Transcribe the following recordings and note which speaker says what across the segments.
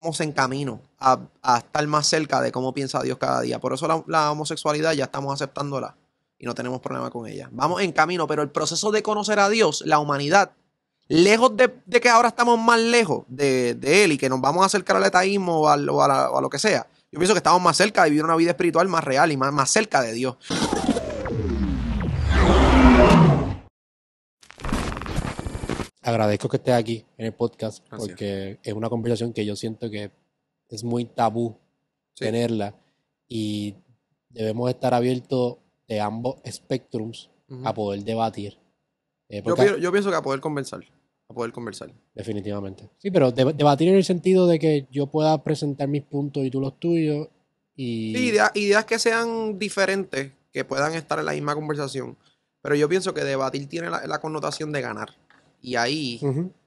Speaker 1: Vamos en camino a, estar más cerca de cómo piensa Dios cada día. Por eso la, homosexualidad ya estamos aceptándola y no tenemos problema con ella. Vamos en camino, pero el proceso de conocer a Dios, la humanidad, lejos de, que ahora estamos más lejos de, Él y que nos vamos a acercar al etaísmo o a, lo que sea, yo pienso que estamos más cerca de vivir una vida espiritual más real y más cerca
Speaker 2: de Dios. agradezco que estés aquí en el podcast porque es una conversación que yo siento que es muy tabú tenerla y debemos estar abiertos de ambos espectrums a poder debatir. Eh, yo,
Speaker 1: pienso, que a poder conversar. A poder conversar. Definitivamente.
Speaker 2: Sí, pero debatir en el sentido de que yo pueda presentar mis puntos y tú los tuyos.
Speaker 1: Y... Sí, ideas, que sean diferentes, que puedan estar en la misma conversación. Pero yo pienso que debatir tiene la connotación de ganar. Y ahí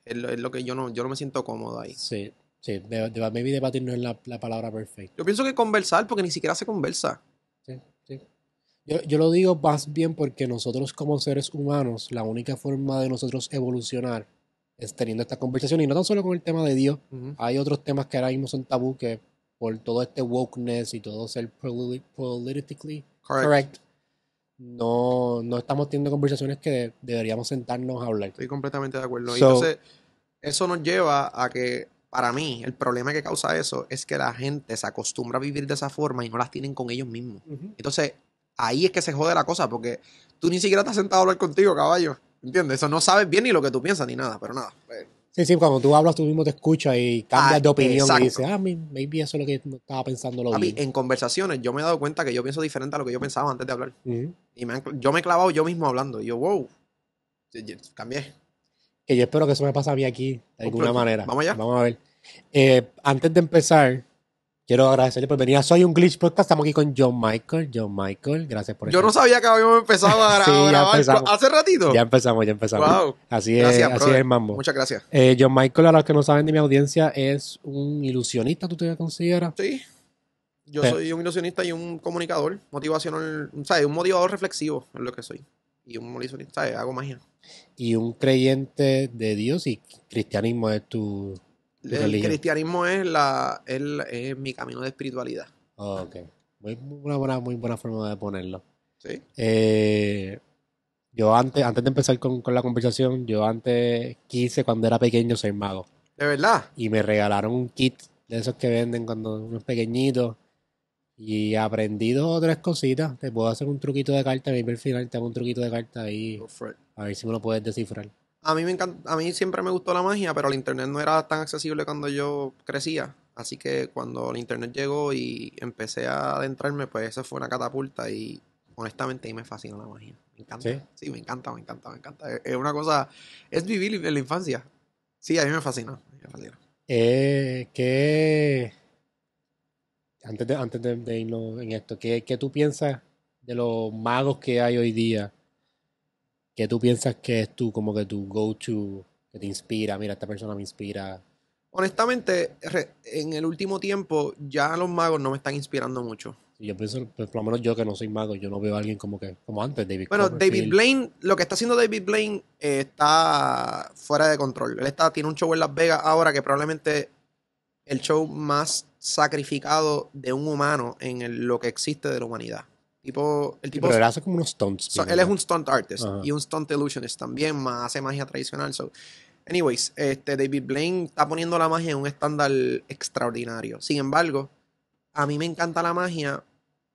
Speaker 1: es, lo, que yo no, yo no me siento cómodo ahí.
Speaker 2: Sí, sí, maybe debatir no es la, palabra perfecta.
Speaker 1: Yo pienso que conversar, porque ni siquiera se conversa.
Speaker 2: Sí, sí. Yo, yo lo digo más bien porque nosotros como seres humanos, la única forma de nosotros evolucionar es teniendo esta conversación. Y no tan solo con el tema de Dios, hay otros temas que ahora mismo son tabú que por todo este wokeness y todo ser politically correct no, no estamos teniendo conversaciones que deberíamos sentarnos a hablar. Estoy
Speaker 1: completamente de acuerdo. entonces, eso nos lleva a que, para mí, el problema que causa eso es que la gente se acostumbra a vivir de esa forma y no las tienen con ellos mismos. Entonces, ahí es que se jode la cosa, porque tú ni siquiera estás sentado a hablar contigo, caballo. ¿Entiendes? Eso no sabes bien ni lo que tú piensas ni nada, pero nada. Pues,
Speaker 2: Sí, sí, cuando tú hablas, tú mismo te escuchas y cambias de ah, opinión y dices, ah, maybe eso es lo que estaba pensando lo A mí, en
Speaker 1: conversaciones, yo me he dado cuenta que yo pienso diferente a lo que yo pensaba antes de hablar. Y yo me he clavado yo mismo hablando. Y yo, wow, cambié.
Speaker 2: Que yo espero que eso me pase a mí aquí, de pues alguna manera. Vamos allá. Vamos a ver. Eh, antes de empezar, Quiero agradecerle por venir Soy un Glitch Podcast. Estamos aquí con John Michael. John Michael, gracias por
Speaker 1: Yo no sabía que habíamos empezado a, grabar empezamos. hace ratito. Ya
Speaker 2: empezamos, ya empezamos. Wow. Así, es, así es, Mambo. Muchas gracias. Eh, John Michael, a los que no saben de mi audiencia, es un ilusionista, ¿tú te consideras? Sí. Yo soy
Speaker 1: un ilusionista y un comunicador motivacional, ¿sabes? Un motivador reflexivo es lo que soy. Y un ilusionista, Hago magia.
Speaker 2: Y un creyente de Dios y cristianismo es tu el
Speaker 1: cristianismo es, mi camino de espiritualidad.
Speaker 2: Ah, ok. Muy, buena, muy buena forma de ponerlo. Sí. Eh, yo antes, antes de empezar con, la conversación, yo antes quise cuando era pequeño ser mago. ¿De verdad? Y me regalaron un kit de esos que venden cuando uno es pequeñito. Y aprendí dos o tres cositas. Te puedo hacer un truquito de carta, a al final te hago un truquito de carta ahí. A ver si me lo puedes descifrar.
Speaker 1: A mí, me encanta, a mí siempre me gustó la magia, pero el internet no era tan accesible cuando yo crecía. Así que cuando el internet llegó y empecé a adentrarme, pues eso fue una catapulta y honestamente ahí me fascina la magia. Me encanta. ¿Sí? me encanta, me encanta, me encanta. Es una cosa,
Speaker 2: es vivir en la infancia. Sí, a mí me fascina. Eh, ¿Qué? Antes de, antes de, irnos en esto, ¿qué, ¿qué tú piensas de los magos que hay hoy día? ¿Qué tú piensas que es tu, como que tu go-to, que te inspira? Mira, esta persona me inspira.
Speaker 1: Honestamente, en
Speaker 2: el último tiempo
Speaker 1: ya los magos
Speaker 2: no me están inspirando mucho. Yo pienso, pues, por lo menos yo que no soy mago, yo no veo a alguien como que, como antes, David. Bueno, David Blaine,
Speaker 1: lo que está haciendo David Blaine eh, está fuera de control. Él está, tiene un show en Las Vegas ahora que probablemente el show más sacrificado de un humano en lo que existe de la humanidad el tipo pero él hace
Speaker 2: como unos stunts. él es un
Speaker 1: stunt artist y un stunt illusionist también, más, hace magia tradicional. So. Anyways, este David Blaine está poniendo la magia en un estándar extraordinario. Sin embargo, a mí me encanta la magia,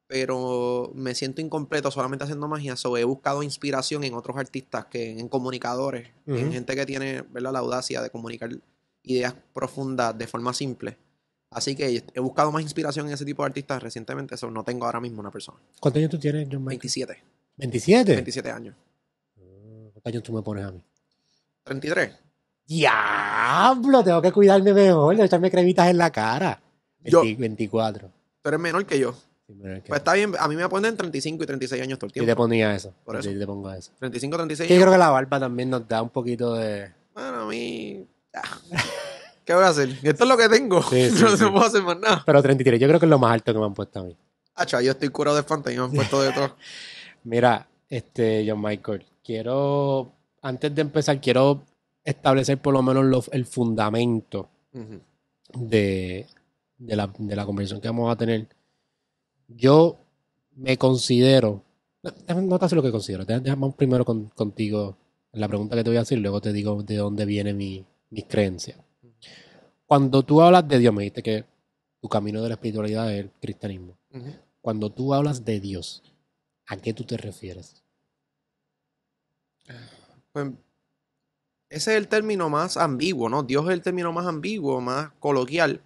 Speaker 1: pero me siento incompleto solamente haciendo magia. So he buscado inspiración en otros artistas, que, en comunicadores, en gente que tiene la audacia de comunicar ideas profundas de forma simple. Así que he buscado más inspiración en ese tipo de artistas recientemente, eso no tengo ahora mismo una persona.
Speaker 2: ¿Cuántos años tú tienes, John 27. ¿27? 27 años. Mm, ¿Cuántos años tú me pones a mí? 33. ¡Diablo! Tengo que cuidarme mejor, de echarme cremitas en la cara. yo, 24.
Speaker 1: Tú eres menor que yo. pues está bien, a mí me ponen 35 y 36 años todo el tiempo. Yo te ponía eso. Por eso. Yo te pongo eso. 35, 36. Y creo que la
Speaker 2: barba también nos da un poquito de. Bueno, a mí. Ah. ¿Qué voy a hacer? Esto es lo que tengo. no, se puedo hacer más nada. Pero 33, yo creo que es lo más alto que me han puesto a mí. Ah, yo estoy curado de fantasía, me han puesto de todo. Mira, este, John Michael, quiero, antes de empezar, quiero establecer por lo menos el fundamento de, de, la, de la conversación que vamos a tener. Yo me considero, no te haces lo que considero, déjame primero contigo la pregunta que te voy a hacer, luego te digo de dónde viene mi, mis creencias. Cuando tú hablas de Dios, me dijiste que tu camino de la espiritualidad es el cristianismo. Cuando tú hablas de Dios, ¿a qué tú te refieres? Pues
Speaker 1: ese es el término más ambiguo, ¿no? Dios es el término más ambiguo, más coloquial,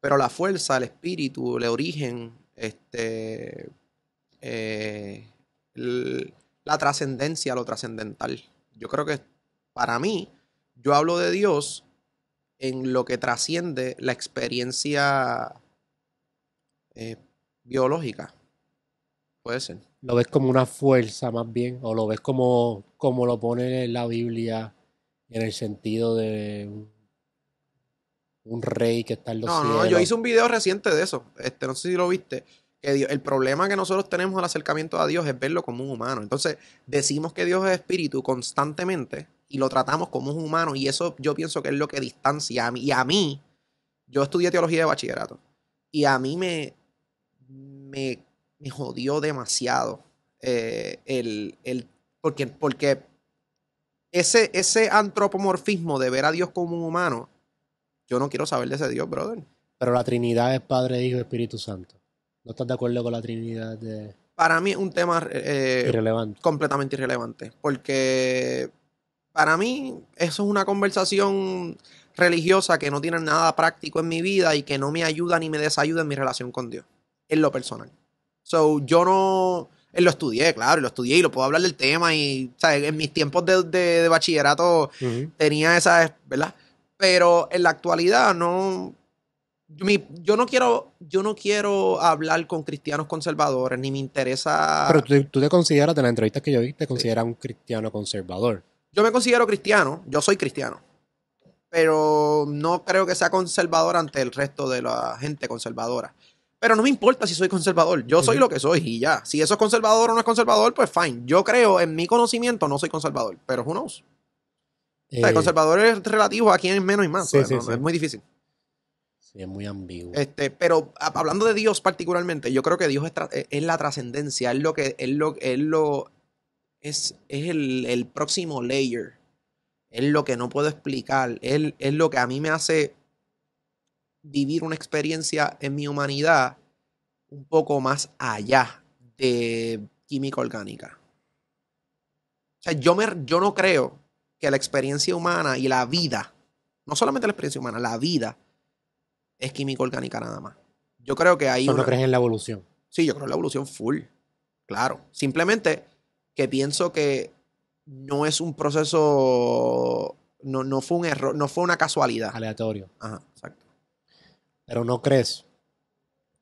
Speaker 1: pero la fuerza, el espíritu, el origen, este, eh, la trascendencia, lo trascendental. Yo creo que para mí, yo hablo de Dios en lo que trasciende la experiencia eh, biológica. Puede ser.
Speaker 2: Lo ves como una fuerza más bien, o lo ves como, como lo pone la Biblia en el sentido de un, rey que está en los cielos. No, yo hice
Speaker 1: un video reciente de eso, este, no sé si lo viste, que el problema que nosotros tenemos al acercamiento a Dios es verlo como un humano. Entonces, decimos que Dios es espíritu constantemente, y lo tratamos como un humano. Y eso yo pienso que es lo que distancia a mí. Y a mí, yo estudié teología de bachillerato. Y a mí me, me, jodió demasiado eh, el, el, porque, porque ese, ese antropomorfismo de ver a Dios como un humano, yo no quiero saber de ese Dios, brother.
Speaker 2: Pero la Trinidad es Padre, Hijo Espíritu Santo. ¿No estás de acuerdo con la Trinidad de...
Speaker 1: Para mí es un tema eh, irrelevante. completamente irrelevante, porque para mí eso es una conversación religiosa que no tiene nada práctico en mi vida y que no me ayuda ni me desayuda en mi relación con Dios, en lo personal. So, yo no... lo estudié, claro, lo estudié y lo puedo hablar del tema. Y, En mis tiempos de, bachillerato tenía esa, ¿verdad? Pero en la actualidad no. Yo, no quiero, yo no quiero hablar con cristianos conservadores, ni me interesa.
Speaker 2: Pero tú, te consideras, de las entrevistas que yo vi, te consideras un cristiano conservador.
Speaker 1: Yo me considero cristiano, yo soy cristiano, pero no creo que sea conservador ante el resto de la gente conservadora. Pero no me importa si soy conservador, yo soy lo que soy y ya. Si eso es conservador o no es conservador, pues fine. Yo creo, en mi conocimiento, no soy conservador, pero who knows. Eh, conservador es relativo a quien es menos y más. Pues, es muy
Speaker 2: difícil. Sí, es muy ambiguo.
Speaker 1: Este, pero hablando de Dios particularmente, yo creo que Dios es, eh, es la trascendencia, es lo que es lo, es lo es, el, próximo layer. Es lo que no puedo explicar. Es, es lo que a mí me hace vivir una experiencia en mi humanidad un poco más allá de química orgánica. O sea, yo, yo no creo que la experiencia humana y la vida, no solamente la experiencia humana, la vida es química orgánica nada más. Yo creo que hay Una... no crees en la evolución? Sí, yo creo en la evolución full. Claro. Simplemente que pienso que no es un proceso, no, fue un error, no fue una casualidad. Aleatorio.
Speaker 2: Ajá, exacto. Pero no crees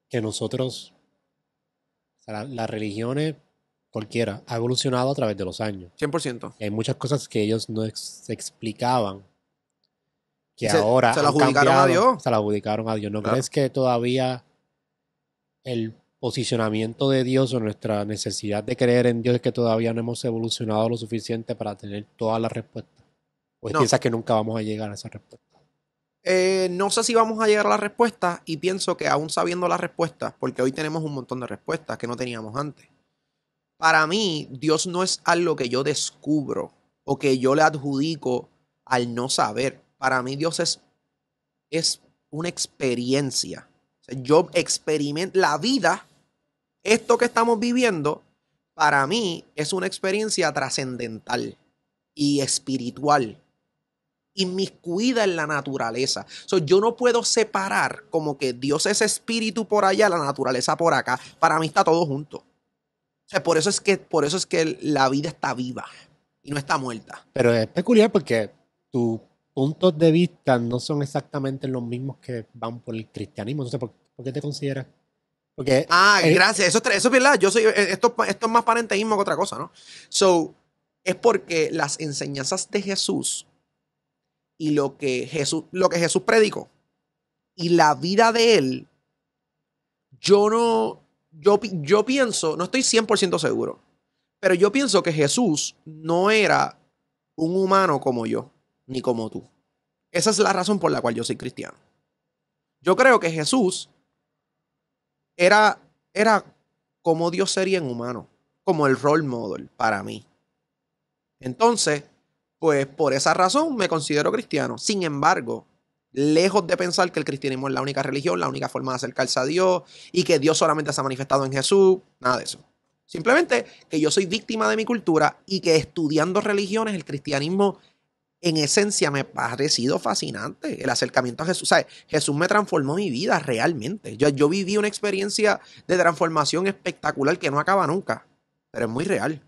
Speaker 2: que nosotros, las religiones, cualquiera, ha evolucionado a través de los años. 100%. hay muchas cosas que ellos no se explicaban que ahora. Se la adjudicaron a Dios. Se la adjudicaron a Dios. ¿No crees que todavía el posicionamiento de Dios o nuestra necesidad de creer en Dios es que todavía no hemos evolucionado lo suficiente para tener todas las respuestas? ¿O piensas que nunca vamos a llegar a esa respuesta?
Speaker 1: Eh, no sé si vamos a llegar a la respuesta y pienso que aún sabiendo las respuestas, porque hoy tenemos un montón de respuestas que no teníamos antes, para mí Dios no es algo que yo descubro o que yo le adjudico al no saber. Para mí Dios es, es una experiencia. yo experimento la vida esto que estamos viviendo, para mí, es una experiencia trascendental y espiritual, y cuida en la naturaleza. So, yo no puedo separar como que Dios es espíritu por allá, la naturaleza por acá. Para mí está todo junto. O por eso es que, por eso es que la vida está viva y no está muerta.
Speaker 2: Pero es peculiar porque tus puntos de vista no son exactamente los mismos que van por el cristianismo. ¿por qué te consideras ah, gracias. Eso,
Speaker 1: es verdad. Yo soy, eh, esto, es más parenteísmo que otra cosa, ¿no? So, es porque las enseñanzas de Jesús y lo que Jesús, lo que Jesús predicó y la vida de él, yo no, yo, yo pienso, no estoy 100% seguro, pero yo pienso que Jesús no era un humano como yo, ni como tú. Esa es la razón por la cual yo soy cristiano. Yo creo que Jesús era, era como Dios sería en humano, como el role model para mí. Entonces, pues por esa razón me considero cristiano. Sin embargo, lejos de pensar que el cristianismo es la única religión, la única forma de acercarse a Dios y que Dios solamente se ha manifestado en Jesús, nada de eso. Simplemente que yo soy víctima de mi cultura y que estudiando religiones el cristianismo en esencia me ha parecido fascinante el acercamiento a Jesús. ¿Sabes? Jesús me transformó mi vida realmente. Yo, yo viví una experiencia de transformación espectacular que no acaba nunca,
Speaker 2: pero es muy real.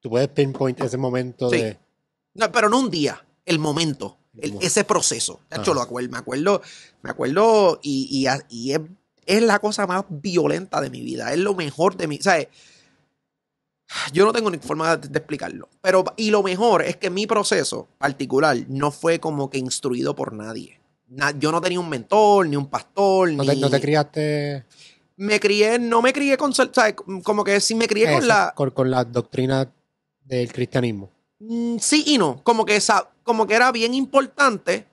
Speaker 2: Tú puedes pinpoint ese momento sí. de...
Speaker 1: No, pero no un día, el momento, ese proceso. De hecho, lo acuerdo, me acuerdo, me acuerdo y, y, es, la cosa más violenta de mi vida, es lo mejor de mi... ¿Sabes? Yo no tengo ni forma de, explicarlo. Pero, y lo mejor es que mi proceso particular no fue como que instruido por nadie. yo no tenía un mentor, ni un pastor, no te, ¿No te
Speaker 2: criaste?
Speaker 1: Me crié, no me crié con. ¿sabes? Como que si me crié con la.
Speaker 2: Con, la doctrina del cristianismo.
Speaker 1: Mm, sí y no. Como que, como que era bien importante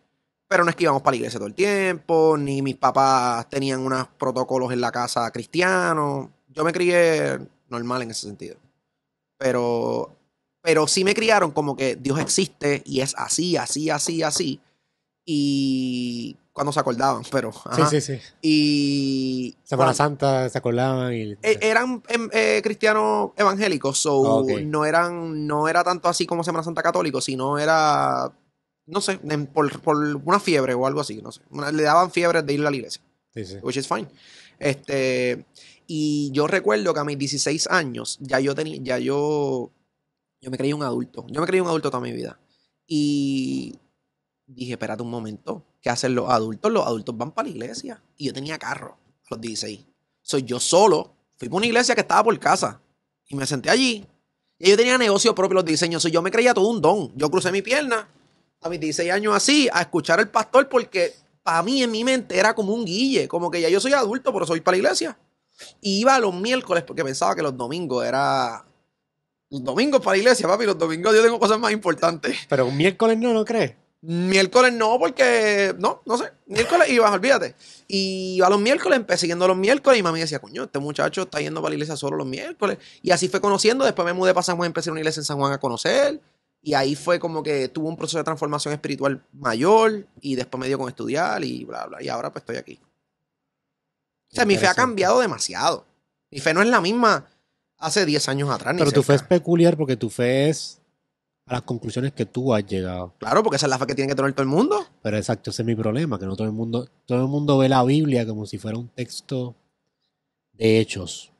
Speaker 1: pero no es que íbamos para la iglesia todo el tiempo, ni mis papás tenían unos protocolos en la casa cristiano Yo me crié normal en ese sentido. Pero, pero sí me criaron como que Dios existe y es así, así, así, así. Y cuando se acordaban, pero. Sí, sí, sí. Y. Semana
Speaker 2: Santa se acordaban y.
Speaker 1: E-, eran em, eh, cristianos evangélicos, so ah, no eran, no era tanto así como Semana Santa católico, sino era. No sé, por, por una fiebre o algo así, no sé. le daban fiebre de ir a la iglesia. Sí, sí. Which is fine. Este. Y yo recuerdo que a mis 16 años ya yo tenía, ya yo, yo me creí un adulto. Yo me creí un adulto toda mi vida. Y dije, espérate un momento, ¿qué hacen los adultos? Los adultos van para la iglesia. Y yo tenía carro a los 16. Soy yo solo. Fui para una iglesia que estaba por casa. Y me senté allí. Y yo tenía negocio propio los diseños. yo me creía todo un don. Yo crucé mi pierna a mis 16 años así a escuchar al pastor porque para mí en mi mente era como un guille. Como que ya yo soy adulto, pero soy para la iglesia. Y iba los miércoles porque pensaba que los domingos era. Los domingos para la iglesia, papi. Los domingos yo tengo cosas más importantes. Pero un miércoles no, ¿no crees? Miércoles no, porque no, no sé. Miércoles ibas, olvídate. Y a los miércoles, empecé yendo los miércoles y mami decía, coño, este muchacho está yendo para la iglesia solo los miércoles. Y así fue conociendo. Después me mudé para San Juan, empecé en una iglesia en San Juan a conocer. Y ahí fue como que tuvo un proceso de transformación espiritual mayor y después me dio con estudiar y bla, bla. Y ahora pues estoy aquí mi fe ha cambiado demasiado. Mi fe no es la misma hace 10 años atrás. Pero tu fe es
Speaker 2: peculiar porque tu fe es a las conclusiones que tú has llegado. Claro, porque esa es la fe que tiene que tener todo el mundo. Pero exacto, ese es mi problema, que no todo el mundo, todo el mundo ve la Biblia como si fuera un texto de hechos.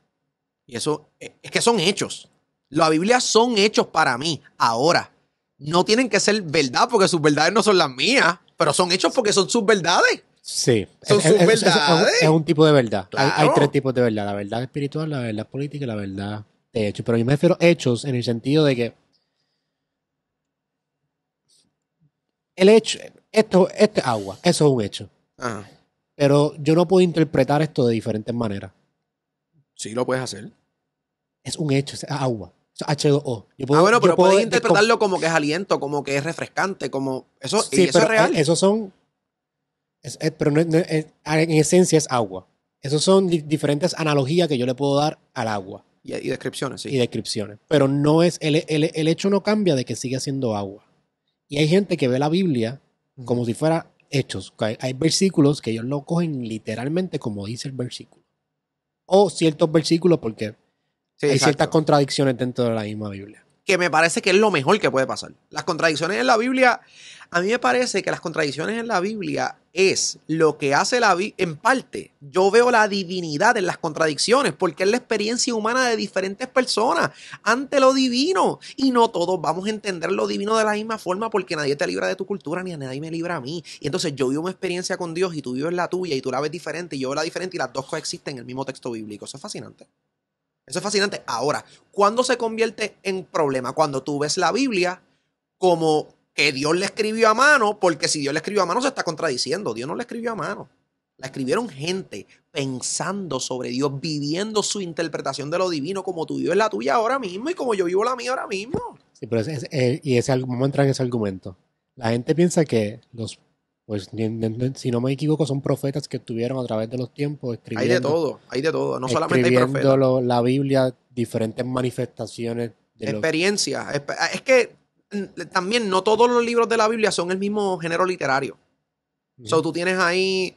Speaker 1: Y eso, e, es que son hechos. La Biblia son hechos para mí, ahora. No tienen que ser verdad porque sus verdades no son las mías, pero son hechos porque son sus verdades.
Speaker 2: Sí. es, un tipo de verdad. Hay, tres tipos de verdad: la verdad espiritual, la verdad política y la verdad de hecho. Pero yo me refiero a hechos en el sentido de que. El hecho. Esto, este agua, eso es un hecho. Ah. Pero yo no puedo interpretar esto de diferentes maneras. Sí, lo puedes hacer. Es un hecho, es agua. H2O. ah, bueno, pero puedes interpretarlo
Speaker 1: como que es aliento, como que es refrescante,
Speaker 2: como. Eso, eso es real. Esos son pero en esencia es agua. Esas son diferentes analogías que yo le puedo dar al agua. Y, descripciones, sí. Y descripciones. Pero no es, el, hecho no cambia de que sigue siendo agua. Y hay gente que ve la Biblia como si fuera hechos. Hay, versículos que ellos lo cogen literalmente como dice el versículo. O ciertos versículos porque hay ciertas contradicciones dentro de la misma Biblia
Speaker 1: que me parece que es lo mejor que puede pasar. Las contradicciones en la Biblia, a mí me parece que las contradicciones en la Biblia es lo que hace la Biblia, en parte, yo veo la divinidad en las contradicciones, porque es la experiencia humana de diferentes personas ante lo divino, y no todos vamos a entender lo divino de la misma forma, porque nadie te libra de tu cultura, ni a nadie me libra a mí, y entonces yo vivo una experiencia con Dios, y tú vives la tuya, y tú la ves diferente, y yo veo la diferente, y las dos coexisten en el mismo texto bíblico, eso es fascinante. Eso es fascinante. Ahora, ¿cuándo se convierte en problema? Cuando tú ves la Biblia como que Dios le escribió a mano, porque si Dios le escribió a mano se está contradiciendo. Dios no le escribió a mano. La escribieron gente pensando sobre Dios, viviendo su interpretación de lo divino, como tú Dios es la tuya ahora mismo y como yo vivo la mía ahora mismo.
Speaker 2: Sí, pero es, eh, y ese, ¿cómo entra en ese argumento? La gente piensa que los pues si no me equivoco, son profetas que estuvieron a través de los tiempos escribiendo. Hay de todo, hay de todo, no solamente hay profetas. la Biblia, diferentes manifestaciones. De
Speaker 1: Experiencias. Ah, es que mm, también no todos los libros de la Biblia son el mismo género literario. O tú tienes ahí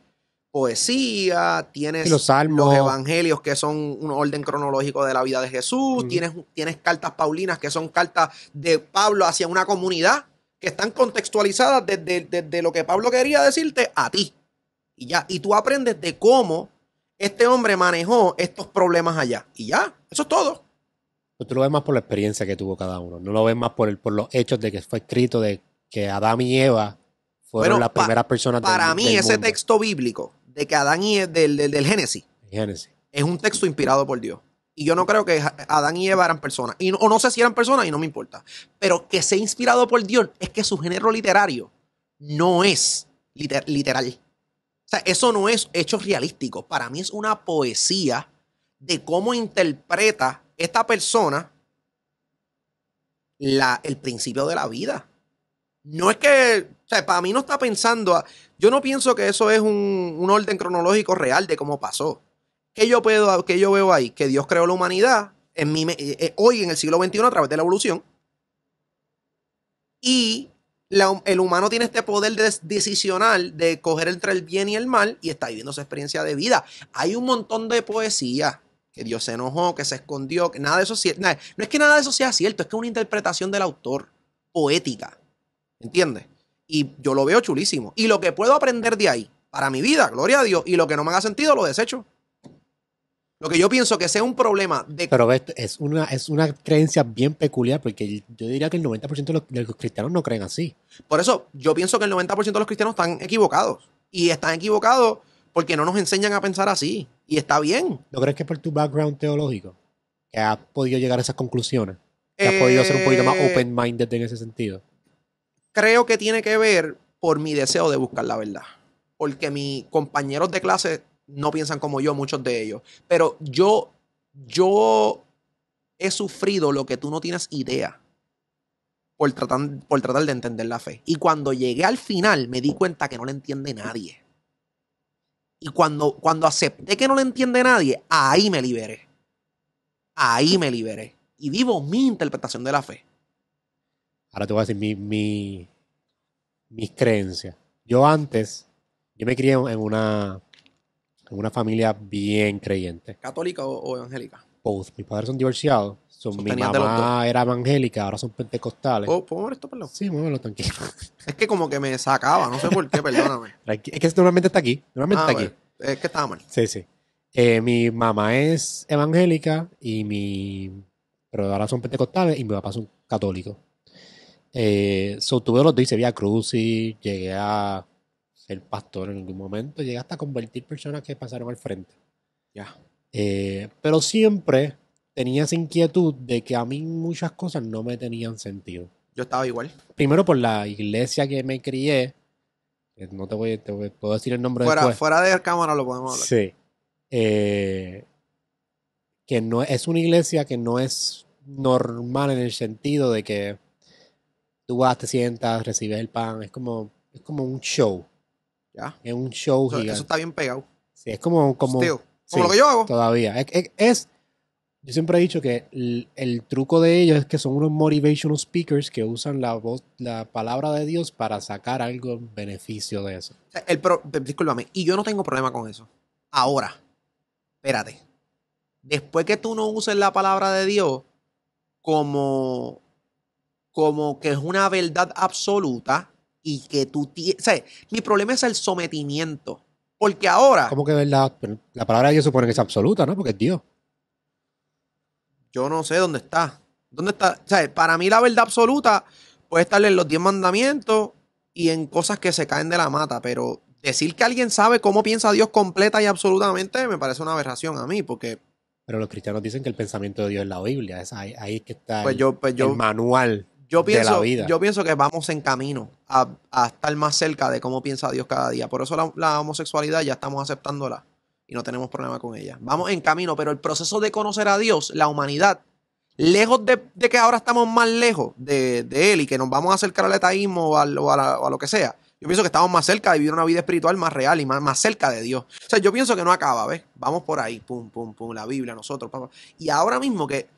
Speaker 1: poesía, tienes los, evangelios que son un orden cronológico de la vida de Jesús, tienes, tienes cartas paulinas que son cartas de Pablo hacia una comunidad que están contextualizadas desde, lo que Pablo quería decirte a ti. Y ya, y tú aprendes de cómo este hombre manejó estos problemas allá. Y ya, eso es todo.
Speaker 2: tú lo ves más por la experiencia que tuvo cada uno, no lo ves más por, por los hechos de que fue escrito, de que Adán y Eva fueron las primeras personas Para mí, ese
Speaker 1: texto bíblico de que Adán y del, del, Génesis es un texto inspirado por Dios. Y yo no creo que Adán y Eva eran personas. Y o no sé si eran personas y no me importa. Pero que sea inspirado por Dios es que su género literario no es literal. O sea, eso no es hechos realísticos. Para mí es una poesía de cómo interpreta esta persona la, el principio de la vida. No es que, o sea, para mí no está pensando, yo no pienso que eso es un orden cronológico real de cómo pasó. ¿Qué yo, puedo, yo veo ahí? Que Dios creó la humanidad en mi, eh, eh, hoy en el siglo XXI a través de la evolución. Y el humano tiene este poder decisional de coger entre el bien y el mal y está viviendo su experiencia de vida. Hay un montón de poesía que Dios se enojó, que se escondió, que nada de eso cierto. no es que nada de eso sea cierto, es que es una interpretación del autor poética. ¿Entiendes? Y yo lo veo chulísimo. Y lo que puedo aprender de ahí para mi vida, gloria a Dios, y lo que no me haga sentido lo desecho. Lo que yo pienso que sea un problema de...
Speaker 2: Pero es una, es una creencia bien peculiar porque yo diría que el 90% de los, cristianos no creen así. Por
Speaker 1: eso yo pienso que el 90% de los cristianos están equivocados. Y están equivocados porque no nos enseñan a pensar así. Y está bien.
Speaker 2: ¿No crees que por tu background teológico que has podido llegar a esas conclusiones? Que has podido ser un poquito más eh, open-minded en ese sentido.
Speaker 1: Creo que tiene que ver por mi deseo de buscar la verdad. Porque mis compañeros de clase no piensan como yo, muchos de ellos. Pero yo, yo he sufrido lo que tú no tienes idea por tratar, por tratar de entender la fe. Y cuando llegué al final me di cuenta que no la entiende nadie. Y cuando, cuando acepté que no la entiende nadie, ahí me liberé. Ahí me liberé. Y vivo mi interpretación de la fe.
Speaker 2: Ahora te voy a decir mis creencias. Yo antes, yo me crié en una en una familia bien creyente.
Speaker 1: ¿Católica o, evangélica?
Speaker 2: Both. Mis padres son divorciados. Son, mi mamá era evangélica, ahora son pentecostales. ¿Puedo, ¿puedo esto, perdón? Sí, muévelo, tranquilo.
Speaker 1: es que como que me sacaba, no sé por qué, perdóname.
Speaker 2: es que normalmente está aquí. Normalmente ah, está aquí. Es que estaba mal. Sí, sí. Eh, mi mamá es evangélica y mi. Pero ahora son pentecostales y mi papá son católicos. Eh, so, los dos, hice Cruz y llegué a el pastor en algún momento, llega hasta convertir personas que pasaron al frente. Ya. Eh, pero siempre tenía esa inquietud de que a mí muchas cosas no me tenían sentido. Yo estaba igual. Primero por la iglesia que me crié. No te voy, a puedo decir el nombre fuera, después.
Speaker 1: Fuera de cámara lo podemos hablar.
Speaker 2: Sí. Eh, que no es una iglesia que no es normal en el sentido de que tú vas, te sientas, recibes el pan, es como, es como un show. Es un show eso, Eso está bien pegado. es como. Como, lo que yo hago. Todavía. Es, Yo siempre he dicho que el, truco de ellos es que son unos motivational speakers que usan la la palabra de Dios para sacar algo en beneficio de eso. y yo no tengo problema con eso.
Speaker 1: Ahora, espérate. Después que tú no uses la palabra de Dios como, como que es una verdad absoluta, y que tú tienes. mi problema es el sometimiento. Porque ahora.
Speaker 2: ¿Cómo que verdad? La palabra de Dios supone que es absoluta, ¿no? Porque es Dios.
Speaker 1: Yo no sé dónde está. ¿Dónde está? O sea, para mí la verdad absoluta puede estar en los diez mandamientos y en cosas que se caen de la mata, pero decir que alguien sabe cómo piensa Dios completa y
Speaker 2: absolutamente me parece una aberración a mí, porque... Pero los cristianos dicen que el pensamiento de Dios es la Biblia, ahí, es que está pues yo, pues yo, el manual yo pienso, Yo
Speaker 1: pienso que vamos en camino a, estar más cerca de cómo piensa Dios cada día. Por eso la, homosexualidad ya estamos aceptándola y no tenemos problema con ella. Vamos en camino, pero el proceso de conocer a Dios, la humanidad, lejos de, que ahora estamos más lejos de, Él y que nos vamos a acercar al etaísmo o a, lo que sea. Yo pienso que estamos más cerca de vivir una vida espiritual más real y más, más cerca de Dios. O sea, yo pienso que no acaba, ¿ves? Vamos por ahí, pum, pum, pum, la Biblia, nosotros, Y ahora mismo que,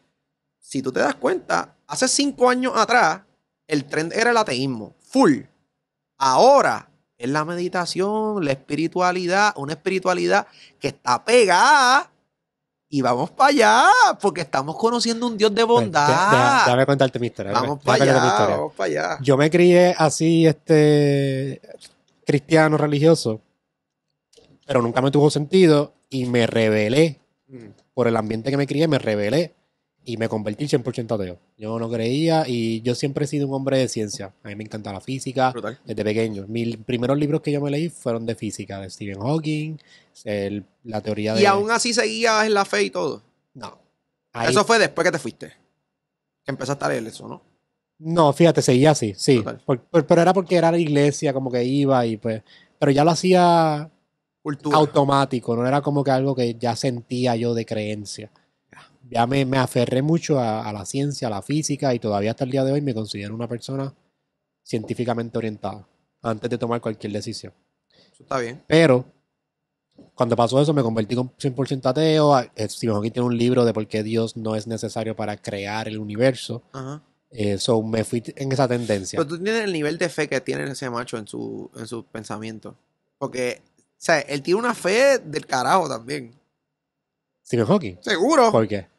Speaker 1: si tú te das cuenta, Hace cinco años atrás, el trend era el ateísmo, full. Ahora es la meditación, la espiritualidad, una espiritualidad que está pegada y vamos para allá, porque estamos conociendo un Dios de pues, bondad. Dame
Speaker 2: déjame contarte mi historia. Vamos para allá, vamos para allá. Yo me crié así, este, cristiano, religioso, pero nunca me tuvo sentido y me rebelé. Mm. Por el ambiente que me crié, me rebelé y me convertí 100% ateo. Yo no creía y yo siempre he sido un hombre de ciencia. A mí me encanta la física desde pequeño. Mis primeros libros que yo me leí fueron de física, de Stephen Hawking, la teoría de... ¿Y aún
Speaker 1: así seguías en la fe y todo? No.
Speaker 2: Eso fue después que te fuiste. Que empezaste a leer eso, ¿no? No, fíjate, seguía así, sí. pero era porque era la iglesia, como que iba y pues... Pero ya lo hacía automático, no era como que algo que ya sentía yo de creencia ya me, aferré mucho a, la ciencia, a la física y todavía hasta el día de hoy me considero una persona científicamente orientada antes de tomar cualquier decisión. Eso está bien. Pero cuando pasó eso me convertí con 100% ateo. Eh, Stephen Hawking tiene un libro de por qué Dios no es necesario para crear el universo. Ajá. Eh, me fui en esa tendencia. Pero
Speaker 1: tú tienes el nivel de fe que tiene ese macho en su, en su pensamiento. Porque, o sea, él tiene una fe del carajo también.
Speaker 2: Stephen Hawking. Seguro. ¿Por qué?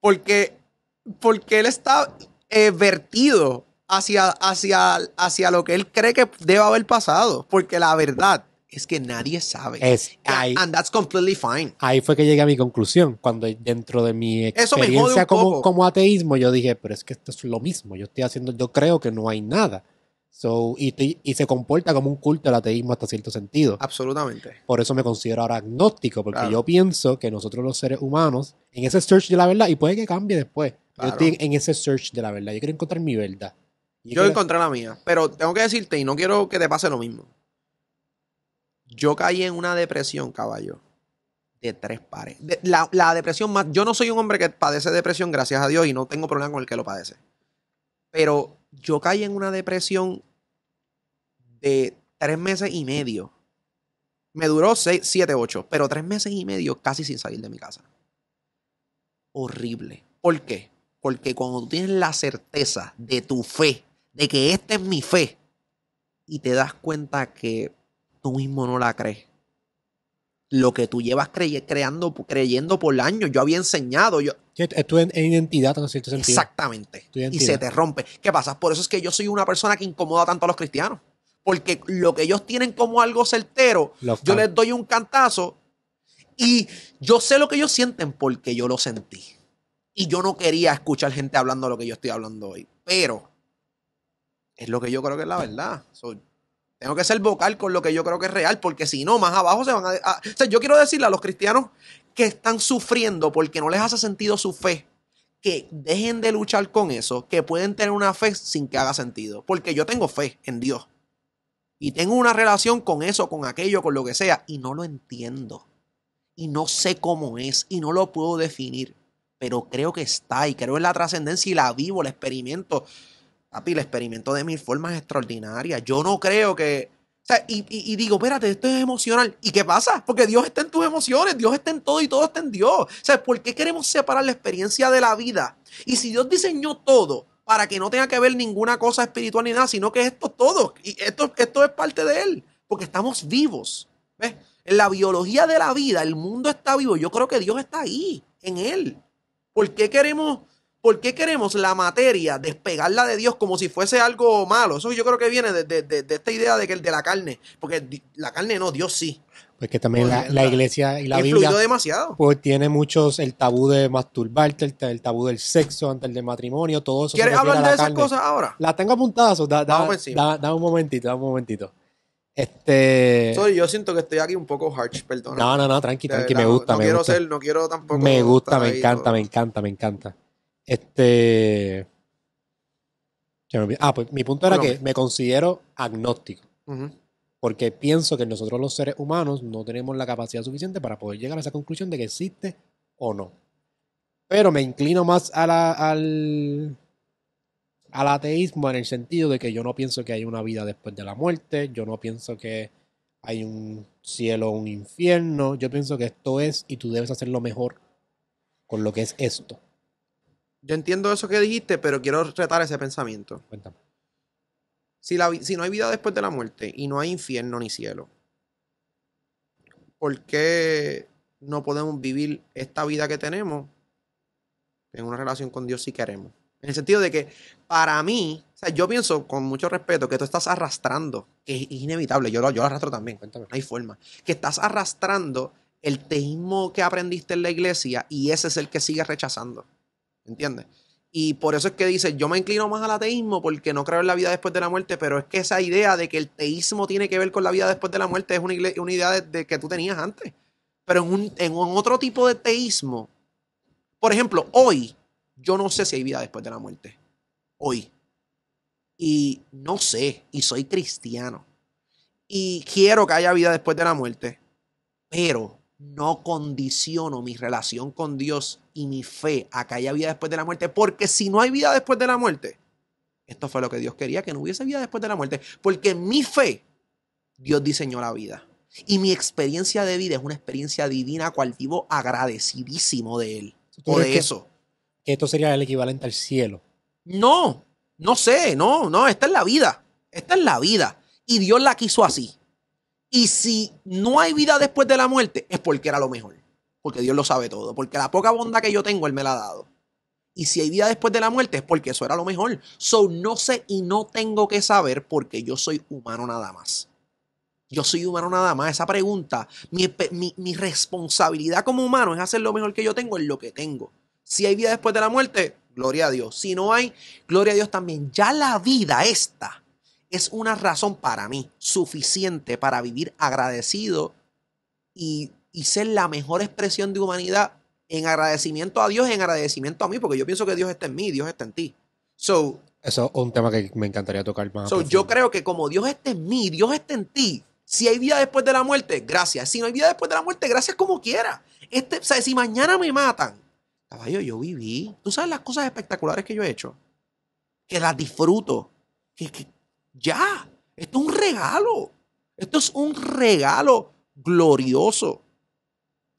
Speaker 1: porque, porque él está eh, vertido hacia, hacia, hacia lo que él cree que debe haber pasado, porque la verdad es que nadie sabe. Es, ahí, And that's completely
Speaker 2: fine. Ahí fue que llegué a mi conclusión, cuando dentro de mi experiencia como, como, ateísmo yo dije, pero es que esto es lo mismo, yo estoy haciendo, yo creo que no hay nada. So, y, y, se comporta como un culto al ateísmo hasta cierto sentido. Absolutamente. Por eso me considero ahora agnóstico, porque yo pienso que nosotros los seres humanos, en ese search de la verdad, y puede que cambie después, yo estoy en ese search de la verdad, yo quiero encontrar mi verdad. Yo, encontré
Speaker 1: la mía, pero tengo que decirte, y no quiero que te pase lo mismo. Yo caí en una depresión, caballo, de tres pares. la, la depresión más... Yo no soy un hombre que padece depresión, gracias a Dios, y no tengo problema con el que lo padece. Pero yo caí en una depresión de tres meses y medio. Me duró seis, siete, ocho, pero tres meses y medio casi sin salir de mi casa. Horrible. ¿Por qué? Porque cuando tú tienes la certeza de tu fe, de que esta es mi fe, y te das cuenta que tú mismo no la crees, lo que tú llevas creando, creyendo por año Yo había enseñado. Yo,
Speaker 2: es identidad Exactamente.
Speaker 1: Y se te rompe. ¿Qué pasa? Por eso es que yo soy una persona que incomoda tanto a los cristianos. Porque lo que ellos tienen como algo certero, yo les doy un cantazo y yo sé lo que ellos sienten porque yo lo sentí. Y yo no quería escuchar gente hablando lo que yo estoy hablando hoy. Pero es lo que yo creo que es la verdad. Tengo que ser vocal con lo que yo creo que es real, porque si no, más abajo se van a, O sea, yo quiero decirle a los cristianos que están sufriendo porque no les hace sentido su fe, que dejen de luchar con eso, que pueden tener una fe sin que haga sentido, porque yo tengo fe en Dios. Y tengo una relación con eso, con aquello, con lo que sea, y no lo entiendo. Y no sé cómo es, y no lo puedo definir, pero creo que está, y creo en la trascendencia y la vivo, la experimento. Papi, la experimento de mil formas extraordinaria. Yo no creo que. y, digo, espérate, esto es emocional. ¿Y qué pasa? Porque Dios está en tus emociones, Dios está en todo y todo está en Dios. O sea, ¿por qué queremos separar la experiencia de la vida? Y si Dios diseñó todo para que no tenga que ver ninguna cosa espiritual ni nada, sino que esto todo, y esto, esto es parte de Él, porque estamos vivos. En la biología de la vida, el mundo está vivo. Yo creo que Dios está ahí, en Él. ¿Por qué queremos ¿Por qué queremos la materia, despegarla de Dios como si fuese algo malo? Eso yo creo que viene de, esta idea de, que, el de la carne. Porque la carne no, Dios sí.
Speaker 2: Pues que también la, pues, iglesia y la Biblia
Speaker 1: demasiado.
Speaker 2: Pues tiene muchos el tabú de masturbarte, el, tabú del sexo antes del matrimonio, todo eso. ¿Quieres hablar de esas cosas ahora? La tengo apuntadas. Da, un momentito, da un momentito. Este.
Speaker 1: yo siento que estoy aquí un poco harsh, perdón. No, no, no, tranqui, tranqui, me gusta. No, quiero ser, no quiero tampoco. Me gusta, me encanta, me
Speaker 2: encanta, me encanta. Este. Ah, pues mi punto era que me considero agnóstico. Porque pienso que nosotros los seres humanos no tenemos la capacidad suficiente para poder llegar a esa conclusión de que existe o no. Pero me inclino más al, al ateísmo en el sentido de que yo no pienso que hay una vida después de la muerte, yo no pienso que hay un cielo o un infierno, yo pienso que esto es y tú debes hacer mejor con lo que es esto. Yo entiendo
Speaker 1: eso que dijiste, pero quiero retar ese pensamiento. Cuéntame. Si, no hay vida después de la muerte y no hay infierno ni cielo, ¿por qué no podemos vivir esta vida que tenemos en una relación con Dios si queremos? En el sentido de que para mí, o sea, yo pienso con mucho respeto que tú estás arrastrando, que es inevitable, yo lo, yo lo arrastro también, cuéntame, no hay forma, que estás arrastrando el teísmo que aprendiste en la iglesia y ese es el que sigues rechazando. ¿Entiendes? Y por eso es que dice, yo me inclino más al ateísmo porque no creo en la vida después de la muerte, pero es que esa idea de que el teísmo tiene que ver con la vida después de la muerte es una, idea de, que tú tenías antes. Pero en, un, en otro tipo de teísmo, por ejemplo, hoy yo no sé si hay vida después de la muerte. Hoy. Y no sé, y soy cristiano. Y quiero que haya vida después de la muerte. Pero no condiciono mi relación con Dios y mi fe a que haya vida después de la muerte, porque si no hay vida después de la muerte, esto fue lo que Dios quería, que no hubiese vida después de la muerte, porque mi fe Dios diseñó la vida. Y mi experiencia de vida es una experiencia divina, cual vivo agradecidísimo de Él. Por eso. esto sería el equivalente al cielo. No, no sé, no, no, esta es la vida. Esta es la vida. Y Dios la quiso así. Y si no hay vida después de la muerte, es porque era lo mejor. Porque Dios lo sabe todo. Porque la poca bondad que yo tengo, Él me la ha dado. Y si hay vida después de la muerte, es porque eso era lo mejor. So, no sé y no tengo que saber porque yo soy humano nada más. Yo soy humano nada más. Esa pregunta, mi, mi responsabilidad como humano es hacer lo mejor que yo tengo en lo que tengo. Si hay vida después de la muerte, gloria a Dios. Si no hay, gloria a Dios también. Ya la vida está es una razón para mí suficiente para vivir agradecido y, y ser la mejor expresión de humanidad en agradecimiento a Dios, en agradecimiento a mí, porque yo pienso que Dios está en mí, Dios está en ti. So,
Speaker 2: Eso es un tema que me encantaría tocar más. So,
Speaker 1: yo creo que como Dios está en mí, Dios está en ti. Si hay vida después de la muerte, gracias. Si no hay vida después de la muerte, gracias como quiera. Este, si mañana me matan, caballo, yo viví. Tú sabes las cosas espectaculares que yo he hecho, que las disfruto, que, que, ya, esto es un regalo. Esto es un regalo glorioso.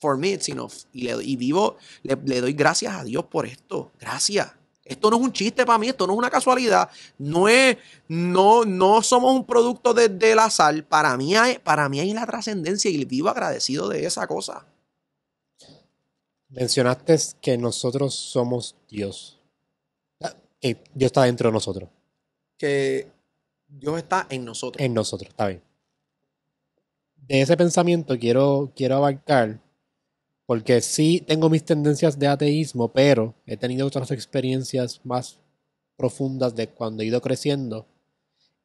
Speaker 1: For me, it's Y, le, vivo, le, doy gracias a Dios por esto. Gracias. Esto no es un chiste para mí, esto no es una casualidad. No es, no, no somos un producto del de azar. Para mí hay, para mí hay la trascendencia y vivo agradecido de esa cosa.
Speaker 2: Mencionaste que nosotros somos Dios. y eh, Dios está dentro de nosotros.
Speaker 1: Que Dios está en nosotros.
Speaker 2: En nosotros, está bien. De ese pensamiento quiero, quiero abarcar, porque sí tengo mis tendencias de ateísmo, pero he tenido otras experiencias más profundas de cuando he ido creciendo.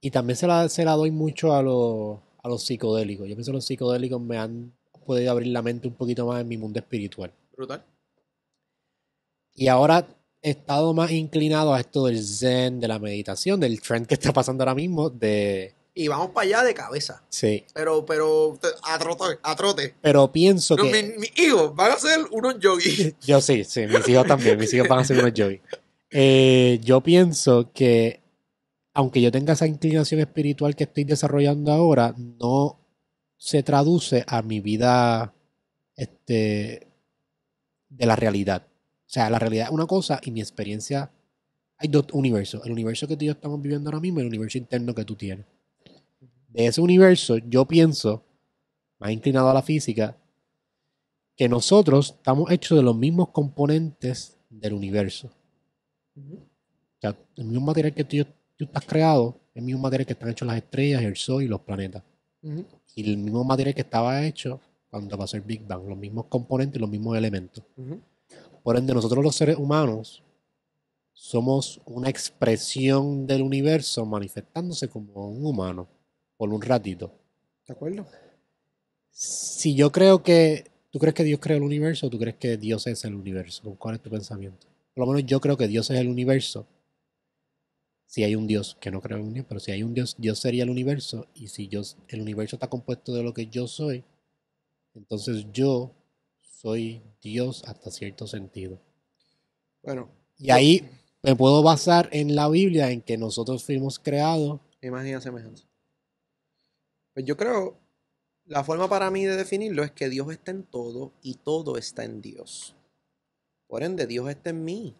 Speaker 2: Y también se la, se la doy mucho a, a los psicodélicos. Yo pienso que los psicodélicos me han podido abrir la mente un poquito más en mi mundo espiritual. Brutal. Y ahora estado más inclinado a esto del zen, de la meditación, del trend que está pasando ahora mismo, de...
Speaker 1: Y vamos para allá de cabeza. Sí. Pero, pero, a trote. A trote.
Speaker 2: Pero pienso que...
Speaker 1: Mis hijos van a ser unos yogis.
Speaker 2: Yo sí, sí, mis hijos también, mis hijos van a ser unos yogis. Eh, yo pienso que, aunque yo tenga esa inclinación espiritual que estoy desarrollando ahora, no se traduce a mi vida este, de la realidad. O sea, la realidad es una cosa y mi experiencia. Hay dos universos. El universo que tú y yo estamos viviendo ahora mismo y el universo interno que tú tienes. De ese universo, yo pienso, más inclinado a la física, que nosotros estamos hechos de los mismos componentes del universo. O sea, el mismo material que tú, tú estás creado el mismo material que están hechos las estrellas, el sol y los planetas. Y el mismo material que estaba hecho cuando a el Big Bang, los mismos componentes, los mismos elementos. Por ende, nosotros los seres humanos somos una expresión del universo manifestándose como un humano por un ratito. ¿De acuerdo? Si yo creo que... ¿Tú crees que Dios crea el universo o tú crees que Dios es el universo? ¿Cuál es tu pensamiento? Por lo menos yo creo que Dios es el universo. Si hay un Dios, que no creo en un Dios, pero si hay un Dios, Dios sería el universo. Y si yo, el universo está compuesto de lo que yo soy, entonces yo soy Dios hasta cierto sentido. Bueno. Y ahí me puedo basar en la Biblia en que nosotros fuimos creados. Imagina semejanza.
Speaker 1: Pues yo creo, la forma para mí de definirlo es que Dios está en todo y todo está en Dios. Por ende, Dios está en mí.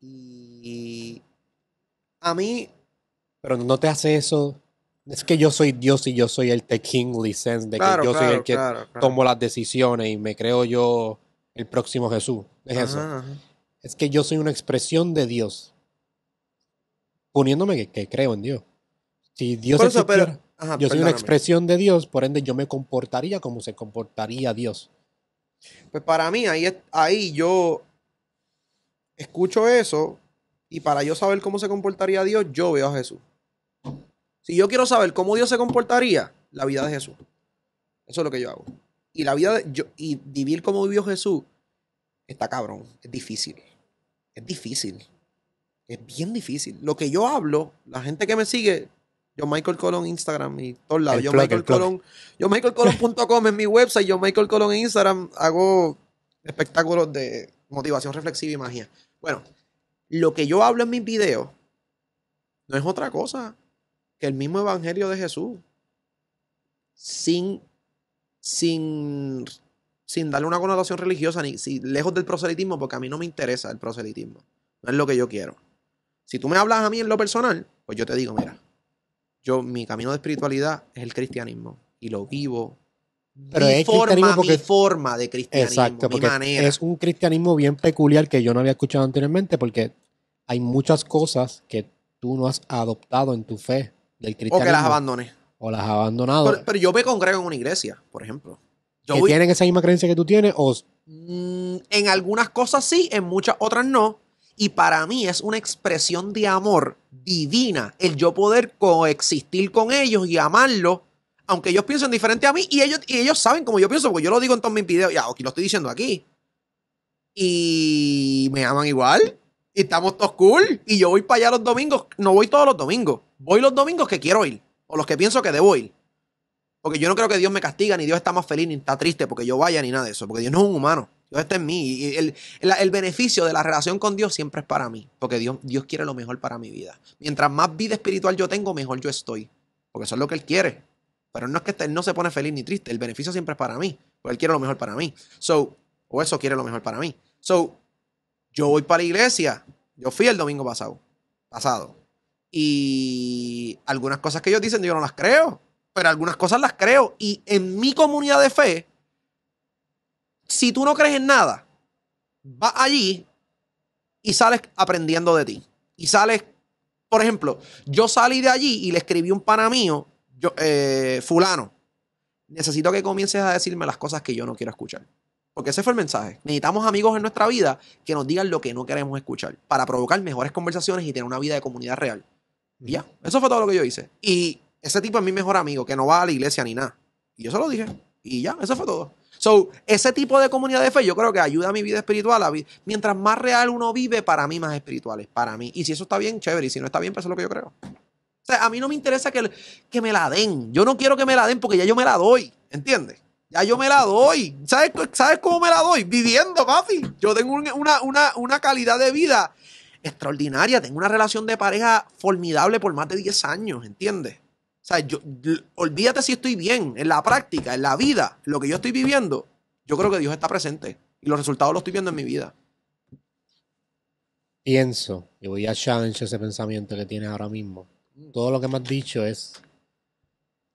Speaker 1: Y
Speaker 2: a mí... Pero no te hace eso es que yo soy Dios y yo soy el te license de que yo soy el que tomo las decisiones y me creo yo el próximo Jesús. Es eso. Es que yo soy una expresión de Dios. Poniéndome que, creo en Dios. Si Dios es yo soy una expresión de Dios, por ende yo me comportaría como se comportaría Dios.
Speaker 1: Pues para mí, ahí, ahí yo escucho eso y para yo saber cómo se comportaría Dios, yo veo a Jesús. Si yo quiero saber cómo Dios se comportaría, la vida de Jesús. Eso es lo que yo hago. Y la vida de, yo, y vivir como vivió Jesús está cabrón, es difícil. Es difícil. Es bien difícil. Lo que yo hablo, la gente que me sigue, yo Michael Colón Instagram y todos lados. yo, Michael yo es mi website. Yo Michael Colón en Instagram hago espectáculos de motivación reflexiva y magia. Bueno, lo que yo hablo en mis videos no es otra cosa que el mismo Evangelio de Jesús, sin, sin, sin darle una connotación religiosa, ni si, lejos del proselitismo, porque a mí no me interesa el proselitismo, no es lo que yo quiero. Si tú me hablas a mí en lo personal, pues yo te digo, mira, yo mi camino de espiritualidad es el cristianismo y lo vivo
Speaker 2: pero es forma,
Speaker 1: forma de cristianismo, exacto, Es
Speaker 2: un cristianismo bien peculiar que yo no había escuchado anteriormente porque hay muchas cosas que tú no has adoptado en tu fe o que las abandone O las ha abandonado.
Speaker 1: Pero, yo me congrego en una iglesia, por ejemplo.
Speaker 2: Yo ¿Que tienen esa misma creencia que tú tienes? O...
Speaker 1: Mm, en algunas cosas sí, en muchas otras no. Y para mí es una expresión de amor divina el yo poder coexistir con ellos y amarlos, aunque ellos piensen diferente a mí y ellos, y ellos saben como yo pienso, porque yo lo digo en todos mis videos, ya, aquí lo estoy diciendo aquí. Y me aman igual, y estamos todos cool, y yo voy para allá los domingos, no voy todos los domingos, Voy los domingos que quiero ir, o los que pienso que debo ir. Porque yo no creo que Dios me castiga, ni Dios está más feliz, ni está triste porque yo vaya, ni nada de eso. Porque Dios no es un humano. Dios está en mí. Y el, beneficio de la relación con Dios siempre es para mí. Porque Dios, Dios quiere lo mejor para mi vida. Mientras más vida espiritual yo tengo, mejor yo estoy. Porque eso es lo que Él quiere. Pero no es que Él no se pone feliz ni triste. El beneficio siempre es para mí. Porque Él quiere lo mejor para mí. So, o eso quiere lo mejor para mí. So, yo voy para la iglesia. Yo fui el domingo pasado. Pasado. Y algunas cosas que ellos dicen yo no las creo, pero algunas cosas las creo. Y en mi comunidad de fe, si tú no crees en nada, vas allí y sales aprendiendo de ti. Y sales, por ejemplo, yo salí de allí y le escribí un pana mío, yo, eh, fulano, necesito que comiences a decirme las cosas que yo no quiero escuchar. Porque ese fue el mensaje. Necesitamos amigos en nuestra vida que nos digan lo que no queremos escuchar para provocar mejores conversaciones y tener una vida de comunidad real. Y ya, eso fue todo lo que yo hice. Y ese tipo es mi mejor amigo, que no va a la iglesia ni nada. Y yo se lo dije. Y ya, eso fue todo. So, ese tipo de comunidad de fe yo creo que ayuda a mi vida espiritual. A Mientras más real uno vive, para mí más espiritual para mí. Y si eso está bien, chévere. Y si no está bien, pues es lo que yo creo. O sea, a mí no me interesa que, que me la den. Yo no quiero que me la den porque ya yo me la doy. ¿Entiendes? Ya yo me la doy. ¿Sabes, cómo me la doy? Viviendo, papi. Yo tengo una, una, una calidad de vida extraordinaria, tengo una relación de pareja formidable por más de 10 años, ¿entiendes? O sea, yo, olvídate si estoy bien, en la práctica, en la vida, lo que yo estoy viviendo, yo creo que Dios está presente y los resultados los estoy viendo en mi vida.
Speaker 2: Pienso, y voy a challenge ese pensamiento que tienes ahora mismo. Mm. Todo lo que me has dicho es,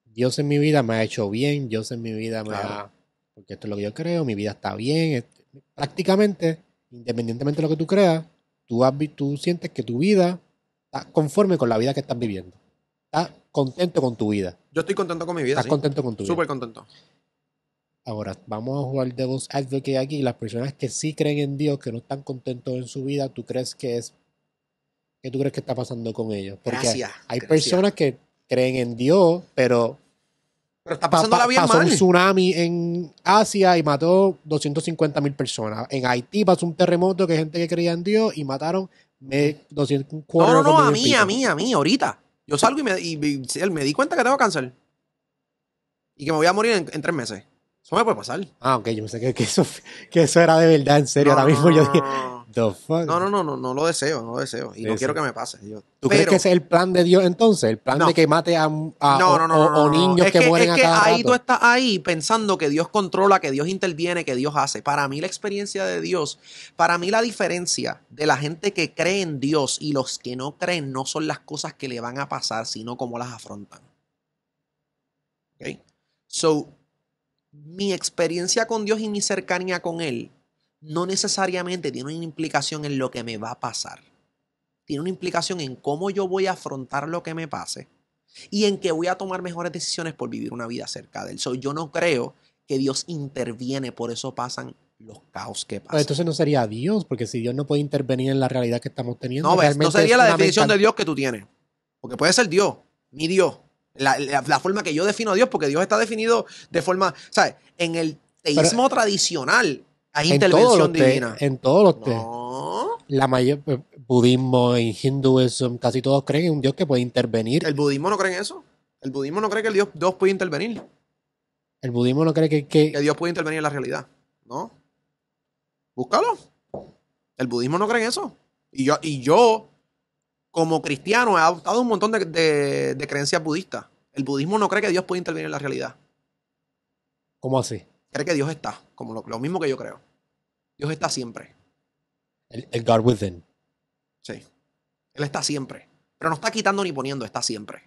Speaker 2: Dios en mi vida me ha hecho bien, Dios en mi vida me ha... Porque esto es lo que yo creo, mi vida está bien. Prácticamente, independientemente de lo que tú creas, tú, sientes que tu vida está conforme con la vida que estás viviendo. Estás contento con tu vida.
Speaker 1: Yo estoy contento con
Speaker 2: mi vida. Estás contento con tu vida. Súper contento. Ahora, vamos a jugar Devil's Advocate aquí. Las personas que sí creen en Dios, que no están contentos en su vida, ¿tú crees que es. ¿Qué tú crees que está pasando con ellos? Porque gracias, hay, personas que creen en Dios, pero pero está pasando la pasó un tsunami en Asia y mató 250 mil personas. En Haití pasó un terremoto que gente que creía en Dios y mataron 240 No, no, no, a mí, a mí, a mí,
Speaker 1: ahorita. Yo salgo y me, me di cuenta que tengo cáncer. Y que me voy a morir en, tres meses. Eso me puede pasar.
Speaker 2: Ah, ok, yo pensé que, que, eso, era de verdad, en serio. Ahora mismo yo dije, no,
Speaker 1: no, no, no, no lo deseo, no lo deseo. Y no quiero que me pase. ¿Tú crees que es
Speaker 2: el plan de Dios entonces? ¿El plan de que mate a, a no, no, niños es que, mueren es ahí tú
Speaker 1: estás ahí pensando que Dios controla, que Dios interviene, que Dios hace. Para mí la experiencia de Dios, para mí la diferencia de la gente que cree en Dios y los que no creen no son las cosas que le van a pasar, sino cómo las afrontan. ¿Ok? So, mi experiencia con Dios y mi cercanía con Él no necesariamente tiene una implicación en lo que me va a pasar. Tiene una implicación en cómo yo voy a afrontar lo que me pase y en que voy a tomar mejores decisiones por vivir una vida cerca de él. yo no creo que Dios interviene, por eso pasan los caos que pues
Speaker 2: pasan. entonces no sería Dios, porque si Dios no puede intervenir en la realidad que estamos teniendo. No, sería la definición de
Speaker 1: Dios que tú tienes. Porque puede ser Dios, mi Dios. La, forma que yo defino a Dios, porque Dios está definido de forma, ¿sabes? En el teísmo tradicional, hay en intervención divina.
Speaker 2: en todos los temas. No. La mayor pues, budismo y hinduismo, casi todos creen en un Dios que puede intervenir. El budismo
Speaker 1: no cree en eso. El budismo no cree que el Dios, Dios puede intervenir.
Speaker 2: El budismo no cree que, que...
Speaker 1: Dios puede intervenir en la realidad. No. Búscalo. El budismo no cree en eso. Y yo, y yo como cristiano, he adoptado un montón de, de, de creencias budistas. El budismo no cree que Dios puede intervenir en la realidad. ¿Cómo así? Cree que Dios está lo, mismo que yo creo. Dios está siempre.
Speaker 2: El, God within.
Speaker 1: Sí. Él está siempre. Pero no está quitando ni poniendo, está siempre.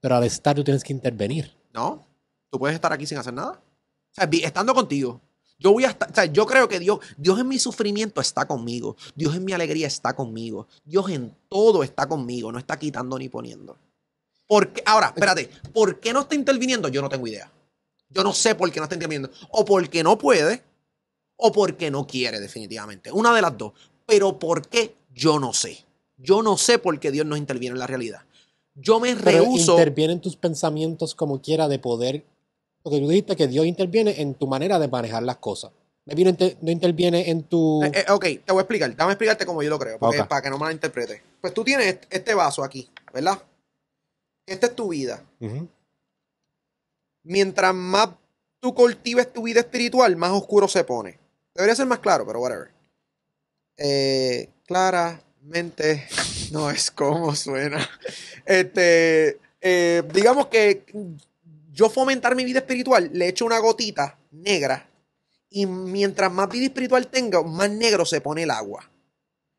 Speaker 2: Pero al estar tú tienes que intervenir.
Speaker 1: No. Tú puedes estar aquí sin hacer nada. estando contigo. Yo voy a estar, yo creo que Dios, Dios en mi sufrimiento está conmigo. Dios en mi alegría está conmigo. Dios en todo está conmigo. No está quitando ni poniendo. porque Ahora, espérate, ¿por qué no está interviniendo? Yo no tengo idea. Yo no sé por qué no está entendiendo, O porque no puede, o porque no quiere, definitivamente. Una de las dos. Pero ¿por qué? Yo no sé. Yo no sé por qué Dios no interviene en la realidad. Yo me Pero interviene Intervienen
Speaker 2: tus pensamientos como quiera de poder. Porque tú dijiste que Dios interviene en tu manera de manejar las cosas. no, interviene en tu. Eh, eh,
Speaker 1: ok, te voy a explicar. Dame a explicarte como yo lo creo, para que no interprete. Pues tú tienes este vaso aquí, ¿verdad? Esta es tu vida. Uh mientras más tú cultives tu vida espiritual, más oscuro se pone. Debería ser más claro, pero whatever. Eh, claramente no es como suena. Este, eh, digamos que yo fomentar mi vida espiritual, le echo una gotita negra y mientras más vida espiritual tenga, más negro se pone el agua.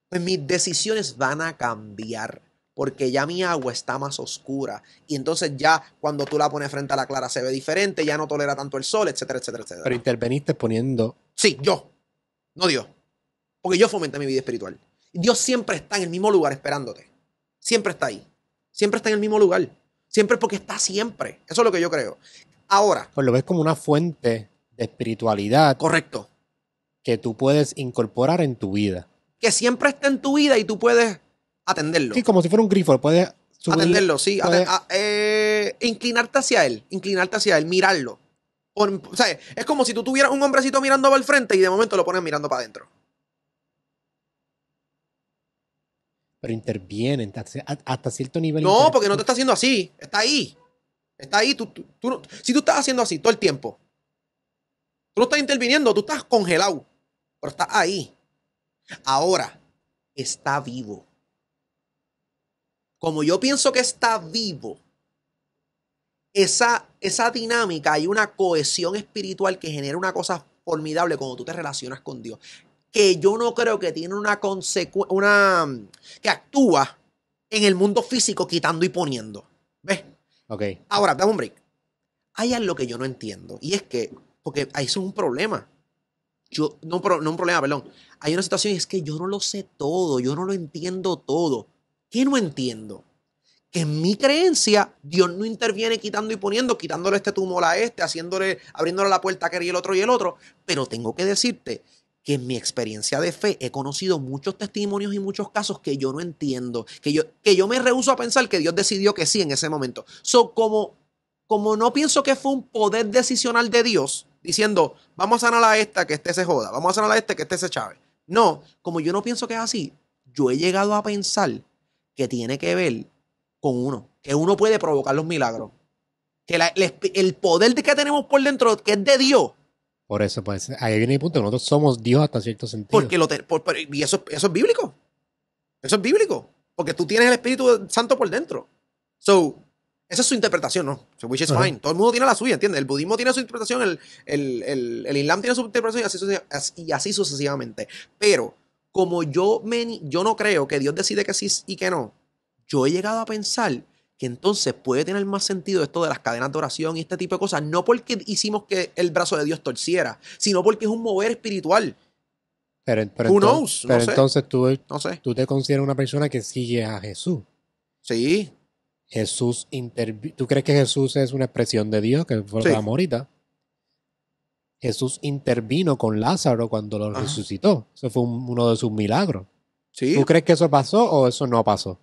Speaker 1: Pues mis decisiones van a cambiar porque ya mi agua está más oscura. Y entonces ya cuando tú la pones frente a la clara se ve diferente, ya no tolera tanto el sol, etcétera, etcétera, etcétera. Pero
Speaker 2: interveniste poniendo...
Speaker 1: Sí, yo, no Dios. Porque yo fomenté mi vida espiritual. Dios siempre está en el mismo lugar esperándote. Siempre está ahí. Siempre está en el mismo lugar. Siempre porque está siempre. Eso es lo que yo creo.
Speaker 2: Ahora. Pues lo ves como una fuente de espiritualidad. Correcto. Que tú puedes incorporar en tu vida.
Speaker 1: Que siempre está en tu vida y tú puedes atenderlo. Sí,
Speaker 2: como si fuera un grifo, puede atenderlo, sí,
Speaker 1: eh, inclinarte hacia él, inclinarte hacia él, mirarlo. O, sea, es como si tú tuvieras un hombrecito mirando para el frente y de momento lo pones mirando para adentro.
Speaker 2: Pero intervienen hasta, cierto nivel. No, porque no te
Speaker 1: está haciendo así. Está ahí. Está ahí. si tú estás haciendo así todo el tiempo, tú no estás interviniendo, tú estás congelado. Pero está ahí. Ahora está vivo como yo pienso que está vivo, esa, esa dinámica, hay una cohesión espiritual que genera una cosa formidable cuando tú te relacionas con Dios, que yo no creo que tiene una consecuencia, una, que actúa en el mundo físico quitando y poniendo. ¿Ves? Ok. Ahora, dame un break. Hay algo que yo no entiendo, y es que, porque ahí es un problema. Yo, no, no un problema, perdón. Hay una situación y es que yo no lo sé todo, yo no lo entiendo todo. ¿Qué no entiendo? Que en mi creencia Dios no interviene quitando y poniendo, quitándole este tumor a este, haciéndole, abriéndole la puerta a aquel y el otro y el otro. Pero tengo que decirte que en mi experiencia de fe he conocido muchos testimonios y muchos casos que yo no entiendo, que yo, que yo me rehúso a pensar que Dios decidió que sí en ese momento. So, como, como no pienso que fue un poder decisional de Dios, diciendo, vamos a sanar a esta que este se joda, vamos a sanar a este que este se chave. No, como yo no pienso que es así, yo he llegado a pensar que tiene que ver con uno, que uno puede provocar los milagros. Que el, poder que tenemos por dentro, que es de Dios.
Speaker 2: Por eso, pues, ahí viene el punto. Nosotros somos Dios hasta cierto sentido.
Speaker 1: lo y eso, eso es bíblico. Eso es bíblico. Porque tú tienes el Espíritu Santo por dentro. So, esa es su interpretación, ¿no? So, which is fine. Todo el mundo tiene la suya, ¿entiendes? El budismo tiene su interpretación, el, el, el, Islam tiene su interpretación así, y así sucesivamente. Pero como yo, me, yo no creo que Dios decide que sí y que no, yo he llegado a pensar que entonces puede tener más sentido esto de las cadenas de oración y este tipo de cosas, no porque hicimos que el brazo de Dios torciera, sino porque es un mover espiritual.
Speaker 2: Pero, entonces, tú, te consideras una persona que sigue a Jesús. Sí. Jesús ¿Tú crees que Jesús es una expresión de Dios? Que fue morita? Jesús intervino con Lázaro cuando lo resucitó. Eso fue uno de sus milagros. ¿Tú crees que eso pasó o eso no pasó?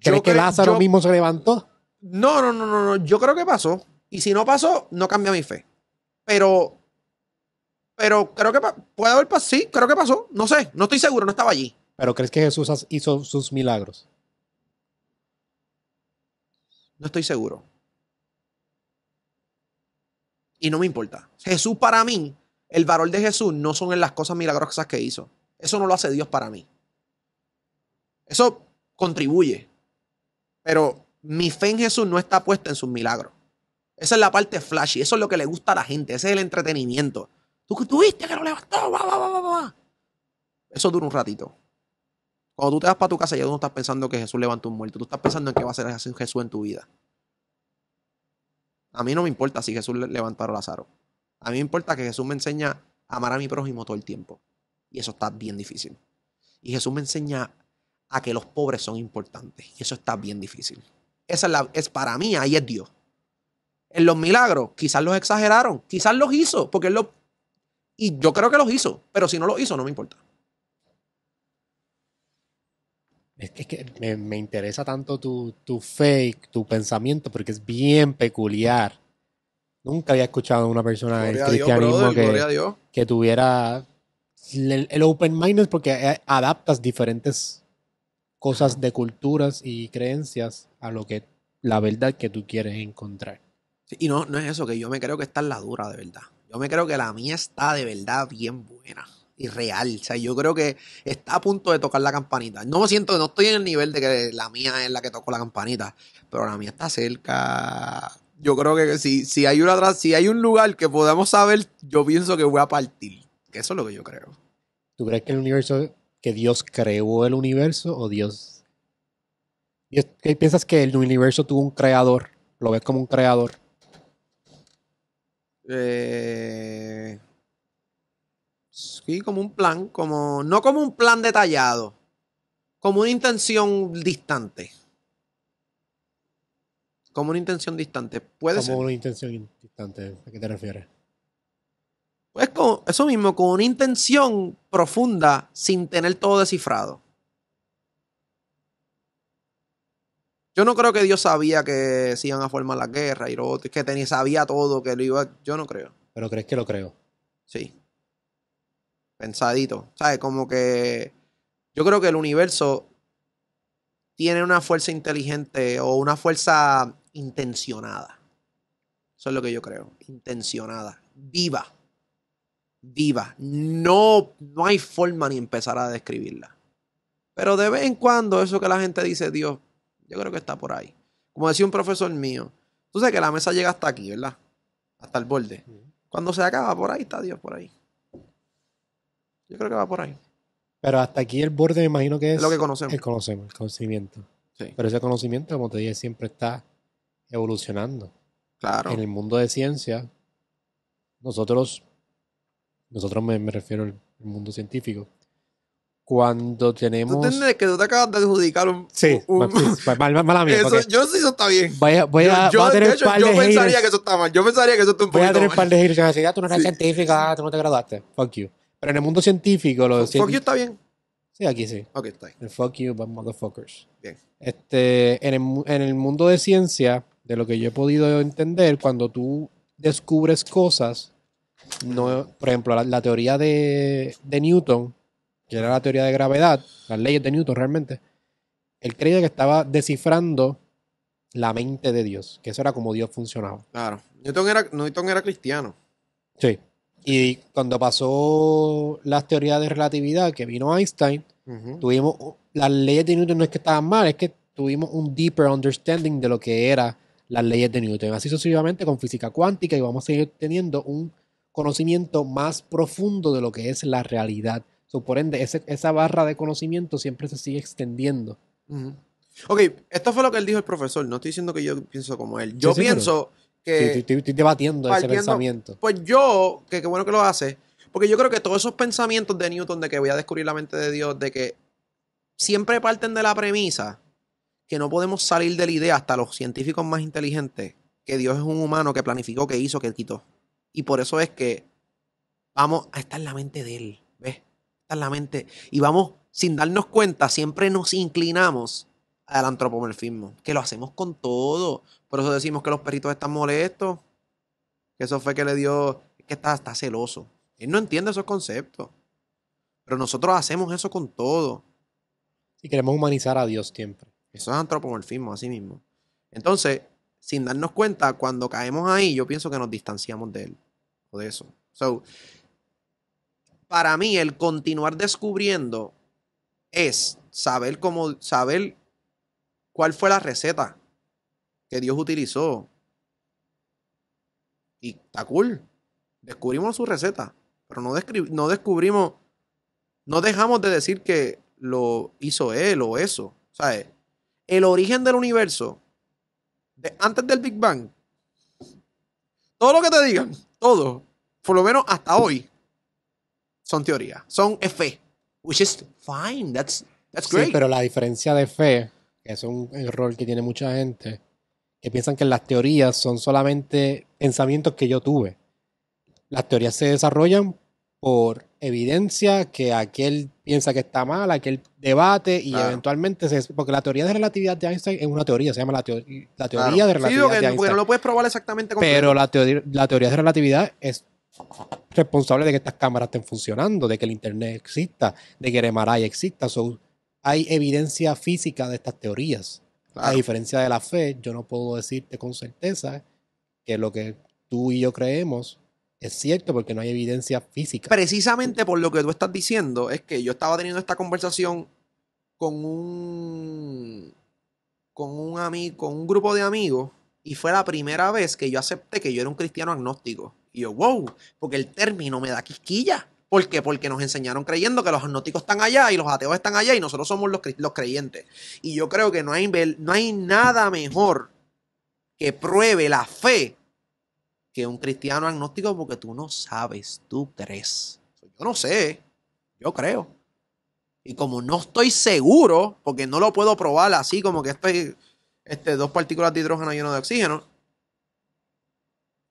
Speaker 2: ¿Crees que Lázaro mismo se
Speaker 1: levantó? No, no, no, no, Yo creo que pasó. Y si no pasó, no cambia mi fe. Pero, pero creo que puede haber pasado. Sí, creo que pasó. No sé, no estoy seguro, no estaba allí.
Speaker 2: ¿Pero crees que Jesús hizo sus milagros?
Speaker 1: No estoy seguro y no me importa. Jesús para mí, el valor de Jesús no son en las cosas milagrosas que hizo. Eso no lo hace Dios para mí. Eso contribuye. Pero mi fe en Jesús no está puesta en sus milagros. Esa es la parte flashy. Eso es lo que le gusta a la gente. Ese es el entretenimiento. Tú que tuviste que lo levantó. Eso dura un ratito. Cuando tú te vas para tu casa, ya tú no estás pensando que Jesús levantó un muerto. Tú estás pensando en qué va a hacer Jesús en tu vida. A mí no me importa si Jesús levantó a Lázaro. A mí me importa que Jesús me enseña a amar a mi prójimo todo el tiempo. Y eso está bien difícil. Y Jesús me enseña a que los pobres son importantes. Y eso está bien difícil. Esa es, para mí, ahí es Dios. En los milagros, quizás los exageraron, quizás los hizo, porque lo, y yo creo que los hizo, pero si no los hizo, no me importa.
Speaker 2: Es que, me, interesa tanto tu, tu fe tu pensamiento porque es bien peculiar. Nunca había escuchado a una persona del cristianismo que, tuviera el, open mind es porque eh, adaptas diferentes cosas de culturas y creencias a lo que la verdad que tú quieres encontrar.
Speaker 1: Sí, y no, no es eso, que yo me creo que está en la dura de verdad. Yo me creo que la mía está de verdad bien buena y real. O sea, yo creo que está a punto de tocar la campanita. No me siento, no estoy en el nivel de que la mía es la que tocó la campanita, pero la mía está cerca. Yo creo que si, si hay una si hay un lugar que podamos saber, yo pienso que voy a partir. Que eso es lo que yo creo.
Speaker 2: ¿Tú crees que el universo, que Dios creó el universo o Dios? ¿qué ¿Piensas que el universo tuvo un creador? ¿Lo ves como un creador?
Speaker 1: Eh, sí, como un plan, como no como un plan detallado, como una intención distante. Como una intención distante. Puede como una
Speaker 2: intención distante. ¿A qué te refieres?
Speaker 1: Pues eso mismo, con una intención profunda sin tener todo descifrado. Yo no creo que Dios sabía que se iban a formar la guerra y que tenía, sabía todo, que lo iba. Yo no creo.
Speaker 2: ¿Pero crees que lo creo? Sí
Speaker 1: pensadito. ¿Sabes? Como que yo creo que el universo tiene una fuerza inteligente o una fuerza intencionada. Eso es lo que yo creo. Intencionada. Viva. Viva. No, no hay forma ni empezar a describirla. Pero de vez en cuando eso que la gente dice, Dios, yo creo que está por ahí. Como decía un profesor mío, tú sabes que la mesa llega hasta aquí, ¿verdad? Hasta el borde. Cuando se acaba por ahí, está Dios por ahí. Yo creo que va por ahí.
Speaker 2: Pero hasta aquí el borde me imagino que es, lo que conocemos. El el conocimiento. Sí. Pero ese conocimiento, como te dije, siempre está evolucionando. Claro. En el mundo de ciencia, nosotros, nosotros me, refiero al mundo científico, cuando tenemos. ¿Tú entiendes
Speaker 1: que tú te acabas de adjudicar un. Sí,
Speaker 2: Mal, mal, yo sí eso está bien. Voy a, voy a, yo, voy a de yo pensaría que
Speaker 1: eso está mal. Yo pensaría que eso está un poquito
Speaker 2: Voy a tener un par de giros que me ah, tú no eres científica, tú no te graduaste. Fuck you. Pero en el mundo científico, lo Fuck you está bien. Sí, aquí sí. Ok, está bien. fuck you, but motherfuckers. Bien. Este, en el, mundo de ciencia, de lo que yo he podido entender, cuando tú descubres cosas, no, por ejemplo, la, teoría de, Newton, que era la teoría de gravedad, las leyes de Newton realmente, él creía que estaba descifrando la mente de Dios, que eso era como Dios funcionaba. Claro. Newton era, Newton era cristiano. Sí. Y cuando pasó las teorías de relatividad que vino Einstein, tuvimos las leyes de Newton no es que estaban mal, es que tuvimos un deeper understanding de lo que eran las leyes de Newton. Así sucesivamente con física cuántica y vamos a seguir teniendo un conocimiento más profundo de lo que es la realidad. por ende, esa barra de conocimiento siempre se sigue extendiendo.
Speaker 1: Ok, esto fue lo que él dijo el profesor. No estoy diciendo que yo pienso como él. Yo pienso
Speaker 2: estoy, debatiendo ese pensamiento.
Speaker 1: Pues yo, que qué bueno que lo hace, porque yo creo que todos esos pensamientos de Newton de que voy a descubrir la mente de Dios, de que siempre parten de la premisa que no podemos salir de la idea hasta los científicos más inteligentes que Dios es un humano que planificó, que hizo, que quitó. Y por eso es que vamos a estar en la mente de Él, ¿ves? Está en la mente. Y vamos, sin darnos cuenta, siempre nos inclinamos al antropomorfismo, que lo hacemos con todo. Por eso decimos que los perritos están molestos, que eso fue que le dio, que está, está celoso. Él no entiende esos conceptos, pero nosotros hacemos eso con todo. Y queremos humanizar a Dios siempre. Eso es antropomorfismo, así mismo. Entonces, sin darnos cuenta, cuando caemos ahí, yo pienso que nos distanciamos de él o de eso. So, para mí, el continuar descubriendo es saber cómo, saber ¿Cuál fue la receta que Dios utilizó? Y está cool. Descubrimos su receta, pero no, no descubrimos, no dejamos de decir que lo hizo él o eso. ¿Sabes? El origen del universo, antes del Big Bang, todo lo que te digan, todo, por lo menos hasta hoy, son teorías, son fe, which is fine,
Speaker 2: that's, that's great. Sí, pero la diferencia de fe es un error que tiene mucha gente, que piensan que las teorías son solamente pensamientos que yo tuve. Las teorías se desarrollan por evidencia que aquel piensa que está mal, aquel debate y eventualmente se, porque la teoría de relatividad de Einstein es una teoría, se llama la, teoría de relatividad no lo
Speaker 1: puedes probar exactamente. Pero
Speaker 2: la, teoría de relatividad es responsable de que estas cámaras estén funcionando, de que el internet exista, de que el exista hay evidencia física de estas teorías. A diferencia de la fe, yo no puedo decirte con certeza que lo que tú y yo creemos es cierto porque no hay evidencia física. Precisamente por lo que tú estás diciendo, es que yo estaba teniendo esta
Speaker 1: conversación con un con un amigo, con un grupo de amigos y fue la primera vez que yo acepté que yo era un cristiano agnóstico. Y yo, wow, porque el término me da quisquilla. ¿Por qué? Porque nos enseñaron creyendo que los agnósticos están allá y los ateos están allá y nosotros somos los, los creyentes. Y yo creo que no hay, no hay nada mejor que pruebe la fe que un cristiano agnóstico porque tú no sabes, tú crees. Yo no sé, yo creo. Y como no estoy seguro, porque no lo puedo probar así como que estoy este, dos partículas de hidrógeno y uno de oxígeno,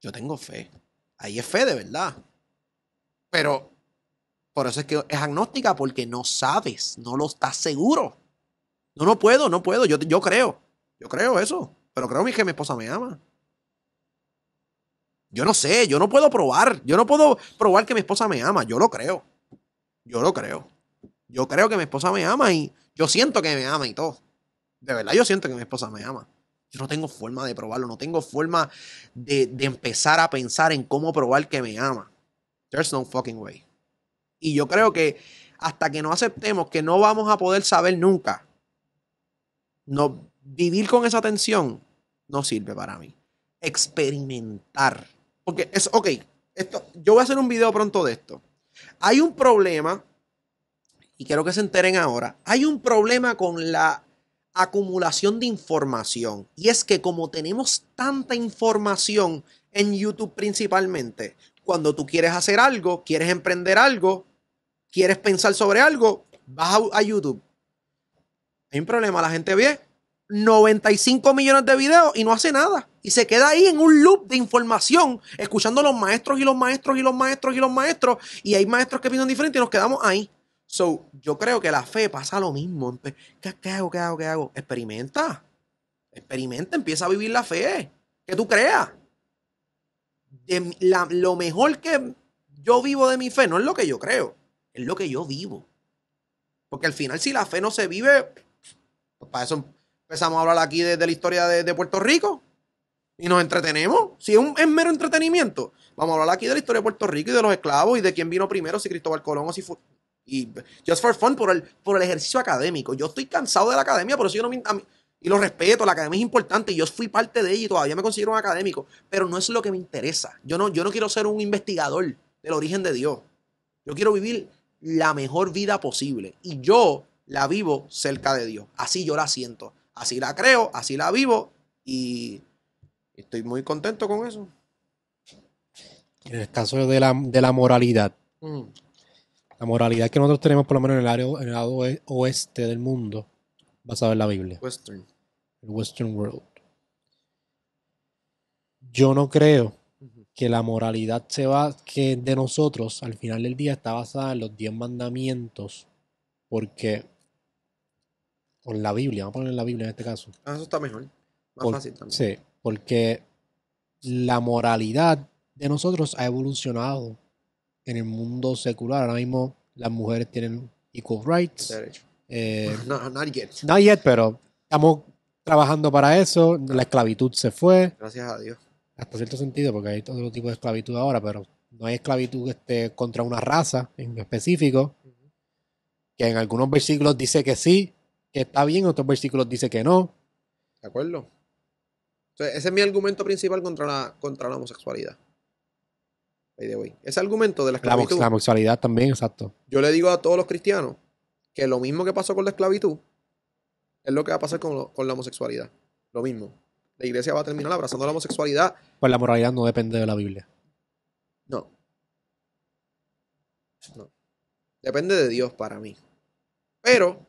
Speaker 1: yo tengo fe. Ahí es fe de verdad. Pero por eso es que es agnóstica, porque no sabes, no lo estás seguro. No, no puedo, no puedo, yo, yo creo, yo creo eso, pero creo que mi esposa me ama. Yo no sé, yo no puedo probar, yo no puedo probar que mi esposa me ama, yo lo creo, yo lo creo. Yo creo que mi esposa me ama y yo siento que me ama y todo. De verdad, yo siento que mi esposa me ama. Yo no tengo forma de probarlo, no tengo forma de, de empezar a pensar en cómo probar que me ama. There's no fucking way. Y yo creo que hasta que no aceptemos que no vamos a poder saber nunca, no, vivir con esa tensión no sirve para mí. Experimentar. Porque es, ok, esto, yo voy a hacer un video pronto de esto. Hay un problema, y quiero que se enteren ahora, hay un problema con la acumulación de información. Y es que como tenemos tanta información en YouTube principalmente, cuando tú quieres hacer algo, quieres emprender algo, quieres pensar sobre algo, vas a, YouTube. Hay un problema, la gente ve 95 millones de videos y no hace nada. Y se queda ahí en un loop de información, escuchando los maestros y los maestros y los maestros y los maestros. Y hay maestros que opinan diferente y nos quedamos ahí. So, yo creo que la fe pasa lo mismo. ¿Qué, ¿Qué, hago? ¿Qué hago? ¿Qué hago? Experimenta. Experimenta, empieza a vivir la fe. Que tú creas. lo mejor que yo vivo de mi fe no es lo que yo creo es lo que yo vivo. Porque al final, si la fe no se vive, pues para eso empezamos a hablar aquí de, la historia de, Puerto Rico y nos entretenemos. Si es, un, mero entretenimiento, vamos a hablar aquí de la historia de Puerto Rico y de los esclavos y de quién vino primero, si Cristóbal Colón o si fue. Y just for fun, por el, por el ejercicio académico. Yo estoy cansado de la academia, por eso yo no me. y lo respeto, la academia es importante y yo fui parte de ella y todavía me considero un académico, pero no es lo que me interesa. Yo no, yo no quiero ser un investigador del origen de Dios. Yo quiero vivir la mejor vida posible. Y yo la vivo cerca de Dios. Así yo la siento. Así la creo, así la vivo y estoy muy contento con eso.
Speaker 2: En el caso de la, moralidad, mm. la moralidad que nosotros tenemos por lo menos en el área en el lado oeste del mundo, a en la Biblia. Western. El Western World. Yo no creo que la moralidad se va, que de nosotros al final del día está basada en los diez mandamientos, porque, con la Biblia, vamos a poner la Biblia en este caso.
Speaker 1: Ah, eso está mejor,
Speaker 2: más fácil también. Sí, porque la moralidad de nosotros ha evolucionado en el mundo secular. Ahora mismo las mujeres tienen equal rights. Derecho. Eh, no, Not yet, pero estamos trabajando para eso. La esclavitud se fue. Gracias a Dios hasta cierto sentido, porque hay todo tipo de esclavitud ahora, pero no hay esclavitud este, contra una raza en específico, que en algunos versículos dice que sí, que está bien, en otros versículos dice que no. De acuerdo.
Speaker 1: Entonces, ese es mi argumento principal contra la, contra la homosexualidad. Ese argumento de la esclavitud. La,
Speaker 2: homosexualidad también, exacto.
Speaker 1: Yo le digo a todos los cristianos que lo mismo que pasó con la esclavitud es lo que va a pasar con la homosexualidad. Lo mismo la iglesia va a terminar abrazando la homosexualidad.
Speaker 2: Pues la moralidad no depende de la Biblia.
Speaker 1: No. No. Depende de Dios para mí. Pero,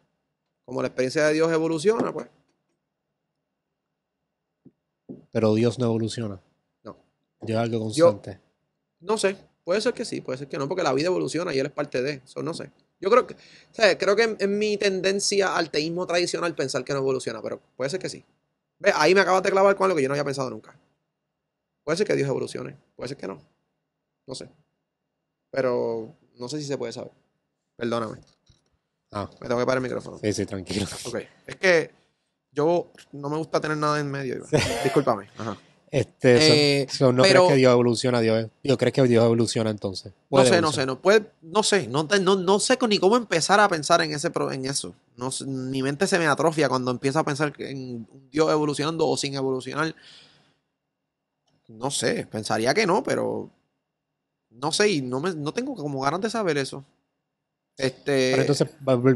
Speaker 1: como la experiencia de Dios evoluciona, pues.
Speaker 2: Pero Dios no evoluciona. No. es algo constante.
Speaker 1: no sé. Puede ser que sí, puede ser que no, porque la vida evoluciona y él es parte de eso. No sé. Yo creo que, creo que en mi tendencia al teísmo tradicional pensar que no evoluciona, pero puede ser que sí ve Ahí me acabas de clavar con algo que yo no había pensado nunca. Puede ser que Dios evolucione, puede ser que no. No sé. Pero no sé si se puede saber. Perdóname.
Speaker 2: Ah. Me tengo que parar el micrófono. Sí, sí, tranquilo. Ok.
Speaker 1: Es que yo no me gusta tener nada en medio,
Speaker 2: Discúlpame. Ajá. Este, eh, ¿No crees que Dios evoluciona? Dios, crees que Dios evoluciona entonces? No sé, no sé,
Speaker 1: no, puede, no sé, no, no, sé ni cómo empezar a pensar en, ese, en eso. No, mi mente se me atrofia cuando empiezo a pensar en un Dios evolucionando o sin evolucionar. No sé, pensaría que no, pero no sé y no, tengo como ganas de saber eso. Este, pero entonces,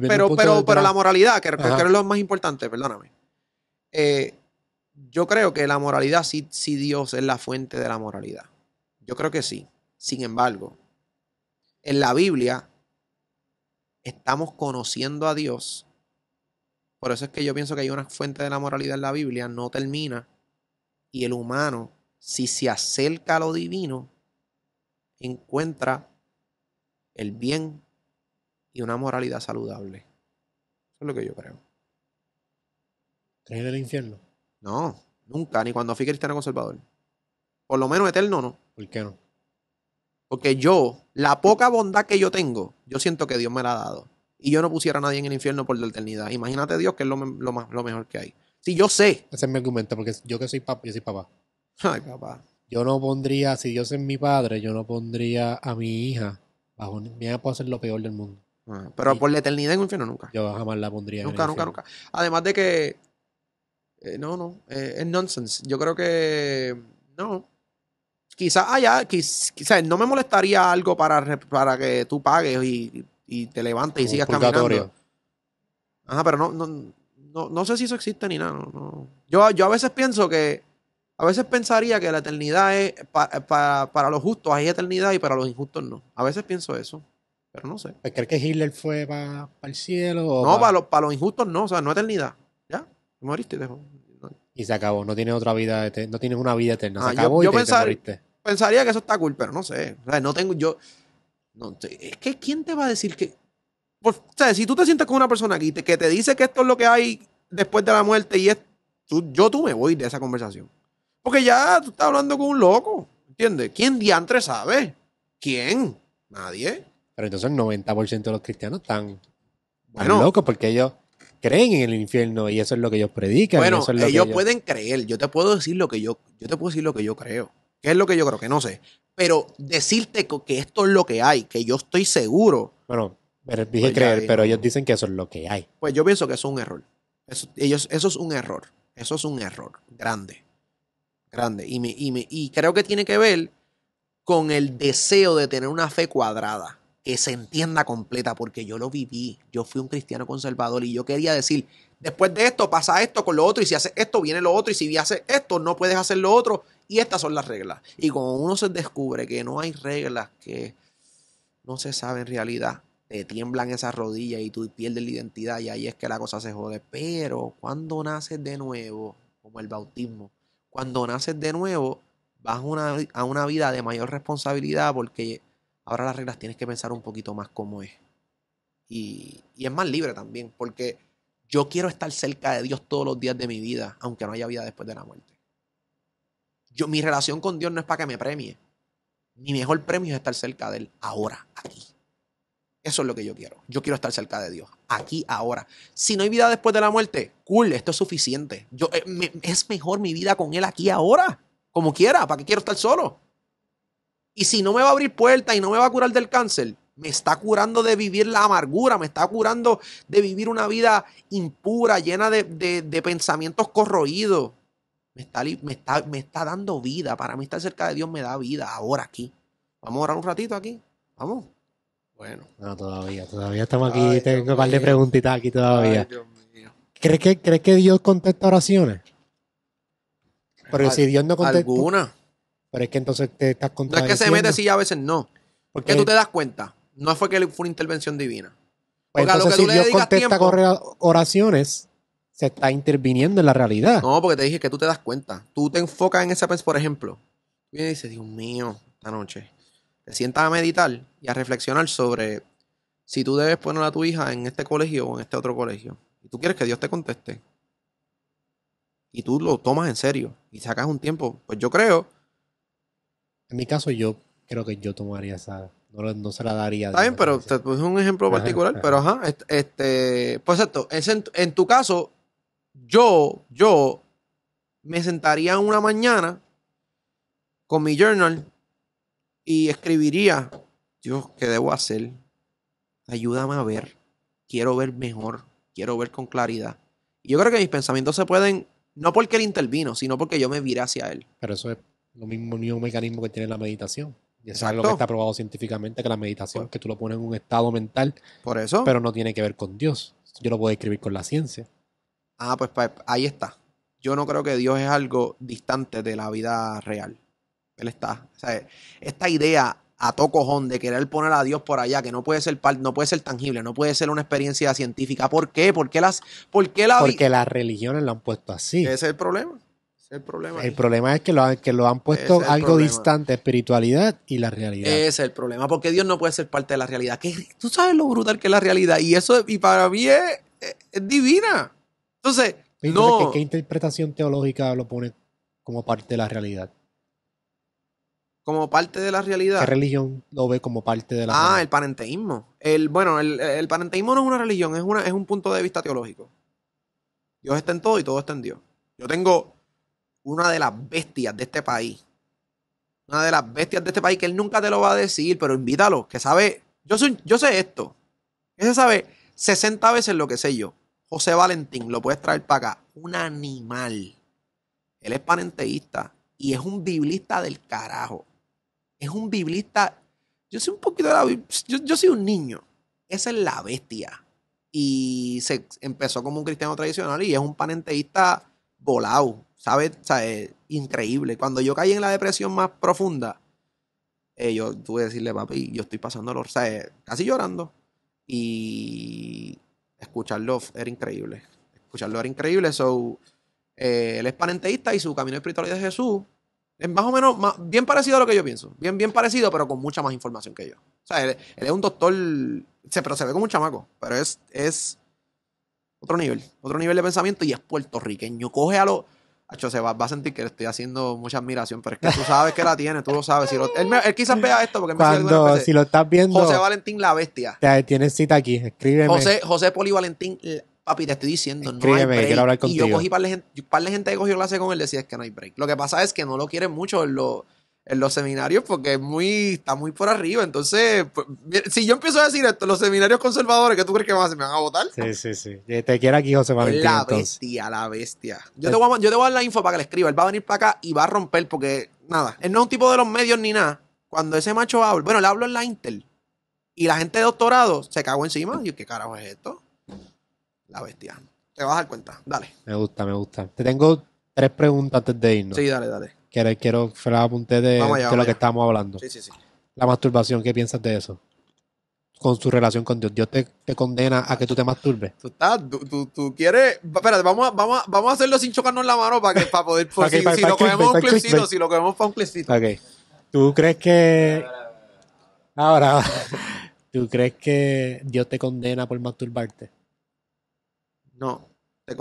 Speaker 2: pero, pero, pero la moralidad, que, que, es lo
Speaker 1: más importante, perdóname. Eh, yo creo que la moralidad, sí, Dios es la fuente de la moralidad. Yo creo que sí. Sin embargo, en la Biblia estamos conociendo a Dios. Por eso es que yo pienso que hay una fuente de la moralidad en la Biblia, no termina. Y el humano, si se acerca a lo divino, encuentra el bien y una moralidad saludable. Eso es lo que yo creo. en el infierno? No, nunca, ni cuando fui cristiano conservador. Por lo menos eterno no. ¿Por qué no? Porque yo, la poca bondad que yo tengo, yo siento que Dios me la ha dado. Y yo no pusiera a nadie en el infierno por la eternidad. Imagínate Dios que es lo, lo mejor que hay.
Speaker 2: Si yo sé. Ese es mi argumento, porque yo que soy papá, yo soy papá. Ay, papá. Yo no pondría, si Dios es mi padre, yo no pondría a mi hija bajo. Mi hija puede ser lo peor del mundo. Ah, pero por la eternidad en el infierno nunca. Yo jamás la pondría. Nunca, nunca, nunca.
Speaker 1: Además de que eh, no, no, eh, es nonsense. Yo creo que no. Quizás haya, quizás, no me molestaría algo para, para que tú pagues y, te levantes y sigas caminando. Ajá, pero no, no, no, no, sé si eso existe ni nada. Yo, yo a veces pienso que, a veces pensaría que la eternidad es, eh, para los justos hay eternidad y para los injustos no.
Speaker 2: A veces pienso eso. Pero no sé. ¿Crees que Hitler fue para el cielo? no, para
Speaker 1: los, los injustos no, o sea, no eternidad moriste.
Speaker 2: Y se acabó, no tienes otra vida, no tienes una vida eterna. Se ah, acabó yo, y
Speaker 1: Pensaría que eso está cool, pero no sé. no tengo, yo. No, es que, ¿quién te va a decir que.? o sea, si tú te sientas con una persona aquí que te dice que esto es lo que hay después de la muerte y es. yo tú me voy de esa conversación. Porque ya tú estás hablando con un loco. ¿Entiendes? ¿Quién diantre sabe? ¿Quién? Nadie.
Speaker 2: Pero entonces el 90% de los cristianos están, bueno, locos porque ellos creen en el infierno y eso es lo que ellos predican. Bueno, ellos, pueden
Speaker 1: creer. Yo te puedo decir lo que yo, yo te puedo decir lo que yo creo. ¿Qué es lo que yo creo? Que no sé. Pero decirte que esto es lo que hay, que yo estoy seguro.
Speaker 2: Bueno, pero dije pues creer, pero ellos dicen que eso es lo que hay.
Speaker 1: Pues yo pienso que eso es un error. Eso, ellos, eso es un error. Eso es un error grande. Grande. Y, me, y, me, y creo que tiene que ver con el deseo de tener una fe cuadrada. Que se entienda completa, porque yo lo viví, yo fui un cristiano conservador y yo quería decir, después de esto pasa esto con lo otro, y si hace esto viene lo otro, y si hace esto no puedes hacer lo otro, y estas son las reglas. Y como uno se descubre que no hay reglas que no se sabe en realidad, te tiemblan esas rodillas y tú pierdes la identidad y ahí es que la cosa se jode. Pero cuando naces de nuevo, como el bautismo, cuando naces de nuevo, vas una, a una vida de mayor responsabilidad porque Ahora las reglas tienes que pensar un poquito más cómo es. Y, es más libre también, porque yo quiero estar cerca de Dios todos los días de mi vida, aunque no haya vida después de la muerte. Yo, mi relación con Dios no es para que me premie. Mi mejor premio es estar cerca de Él ahora, aquí. Eso es lo que yo quiero. Yo quiero estar cerca de Dios, aquí, ahora. Si no hay vida después de la muerte, cool, esto es suficiente. Yo, eh, es mejor mi vida con Él aquí, ahora, como quiera. ¿Para qué quiero estar solo? Y si no me va a abrir puertas y no me va a curar del cáncer, me está curando de vivir la amargura, me está curando de vivir una vida impura, llena de, pensamientos corroídos. Me está, me, está, dando vida. Para mí estar cerca de Dios me da vida ahora aquí. Vamos a orar un ratito aquí. Vamos.
Speaker 2: Bueno. No, todavía, todavía estamos aquí. Tengo un par de preguntitas aquí todavía. ¿Crees, que, que Dios contesta oraciones? Pero si Dios no contesta. Pero es que entonces te estás No es que se mete
Speaker 1: sí a veces no. Porque tú te das cuenta. No fue que fue una intervención divina.
Speaker 2: Pues porque a lo que si Dios contesta tiempo, oraciones, se está interviniendo en la realidad.
Speaker 1: No, porque te dije que tú te das cuenta. Tú te enfocas en esa vez, por ejemplo. Y dices, Dios mío, esta noche. Te sientas a meditar y a reflexionar sobre si tú debes poner a tu hija en este colegio o en este otro colegio. Y tú quieres que Dios te conteste. Y tú lo tomas en serio
Speaker 2: y sacas un tiempo. Pues yo creo en mi caso, yo creo que yo tomaría esa. No, no se la daría. Está bien,
Speaker 1: pero te un ejemplo particular, pero ajá. Este, pues esto, en, tu caso, yo, yo me sentaría una mañana con mi journal y escribiría, Dios, ¿qué debo hacer? Ayúdame a ver. Quiero ver mejor. Quiero ver con claridad. Y yo creo que mis pensamientos se pueden, no porque él intervino, sino porque yo
Speaker 2: me viré hacia él. Pero eso es lo mismo, ni mismo mecanismo que tiene la meditación. Y eso es algo que está probado científicamente, que la meditación, que tú lo pones en un estado mental. Por eso. Pero no tiene que ver con Dios. Yo lo puedo describir con la ciencia.
Speaker 1: Ah, pues, pues ahí está. Yo no creo que Dios es algo distante de la vida real. Él está. O sea, esta idea a tocojón de querer poner a Dios por allá, que no puede ser no puede ser tangible, no puede ser una experiencia científica. ¿Por qué? las, por qué la Porque las religiones la han puesto así. Ese es el problema. El problema,
Speaker 2: el problema es que lo, que lo han puesto algo distante, espiritualidad y la realidad. Ese
Speaker 1: es el problema, porque Dios no puede ser parte de la realidad. tú sabes lo brutal que es la realidad y eso y para mí es, divina. Entonces, no. ¿qué,
Speaker 2: interpretación teológica lo pone como parte de la realidad?
Speaker 1: Como parte de la realidad. ¿Qué religión
Speaker 2: lo ve como parte de la
Speaker 1: ah, el panenteísmo. El, bueno, el, el, panenteísmo no es una religión, es, una, es un punto de vista teológico. Dios está en todo y todo está en Dios. Yo tengo una de las bestias de este país. Una de las bestias de este país que él nunca te lo va a decir, pero invítalo, que sabe, yo, soy, yo sé esto, ese sabe 60 veces lo que sé yo. José Valentín, lo puedes traer para acá, un animal. Él es panenteísta y es un biblista del carajo. Es un biblista, yo soy un poquito de la, yo, yo soy un niño, esa es la bestia. Y se empezó como un cristiano tradicional y es un panenteísta volado, ¿sabes? es Increíble. Cuando yo caí en la depresión más profunda, eh, yo tuve que decirle, papi, yo estoy pasando pasándolo, ¿sabes? Casi llorando. Y escucharlo era increíble. Escucharlo era increíble. So, eh, él es panenteísta y su camino espiritual de Jesús es más o menos bien parecido a lo que yo pienso. Bien, bien parecido, pero con mucha más información que yo. O sea, él, es un doctor, se, pero se ve como un chamaco. Pero es, es otro nivel, otro nivel de pensamiento y es puertorriqueño. Coge a los Acho, se va, va, a sentir que le estoy haciendo mucha admiración, pero es que tú sabes que la tiene, tú lo sabes. Si él, quizás vea esto porque me Cuando, si lo
Speaker 2: estás viendo. José
Speaker 1: Valentín la bestia.
Speaker 2: tienes cita aquí, escríbeme. José,
Speaker 1: José Poli Valentín, papi, te estoy diciendo, escríbeme, no hay break. Y yo cogí para de gente, par de gente que cogió clase con él, decía que no hay break. Lo que pasa es que no lo quieren mucho, lo, en los seminarios porque es muy, está muy por arriba. Entonces, pues, si yo empiezo a decir esto, los seminarios conservadores, ¿qué tú crees que van a hacer? ¿Me van a votar?
Speaker 2: Sí, sí, sí. Te quiero aquí, José Valentín. La bestia,
Speaker 1: la bestia. Yo te, eh. voy a, yo te voy a dar la info para que le escriba. Él va a venir para acá y va a romper porque, nada, él no es un tipo de los medios ni nada. Cuando ese macho habla, bueno, le hablo en la Intel y la gente de doctorado se cagó encima. Y yo, ¿qué carajo es esto? La bestia. Te vas a dar cuenta. Dale.
Speaker 2: Me gusta, me gusta. Te tengo tres preguntas antes de irnos. Sí, dale, dale quiero que apunté de, lo que estamos hablando. Sí, sí, sí. La masturbación, ¿qué piensas de eso? Con su relación con Dios. Dios te, condena a que tú te masturbes.
Speaker 1: Tú quieres. Espérate, vamos a, vamos, hacerlo sin chocarnos la mano para, que, para poder. Pues, si, lo cogemos un si lo comemos para un clipcito.
Speaker 2: Ok. ¿Tú crees que. Ahora, ¿tú crees que Dios te condena por masturbarte?
Speaker 1: No. Te,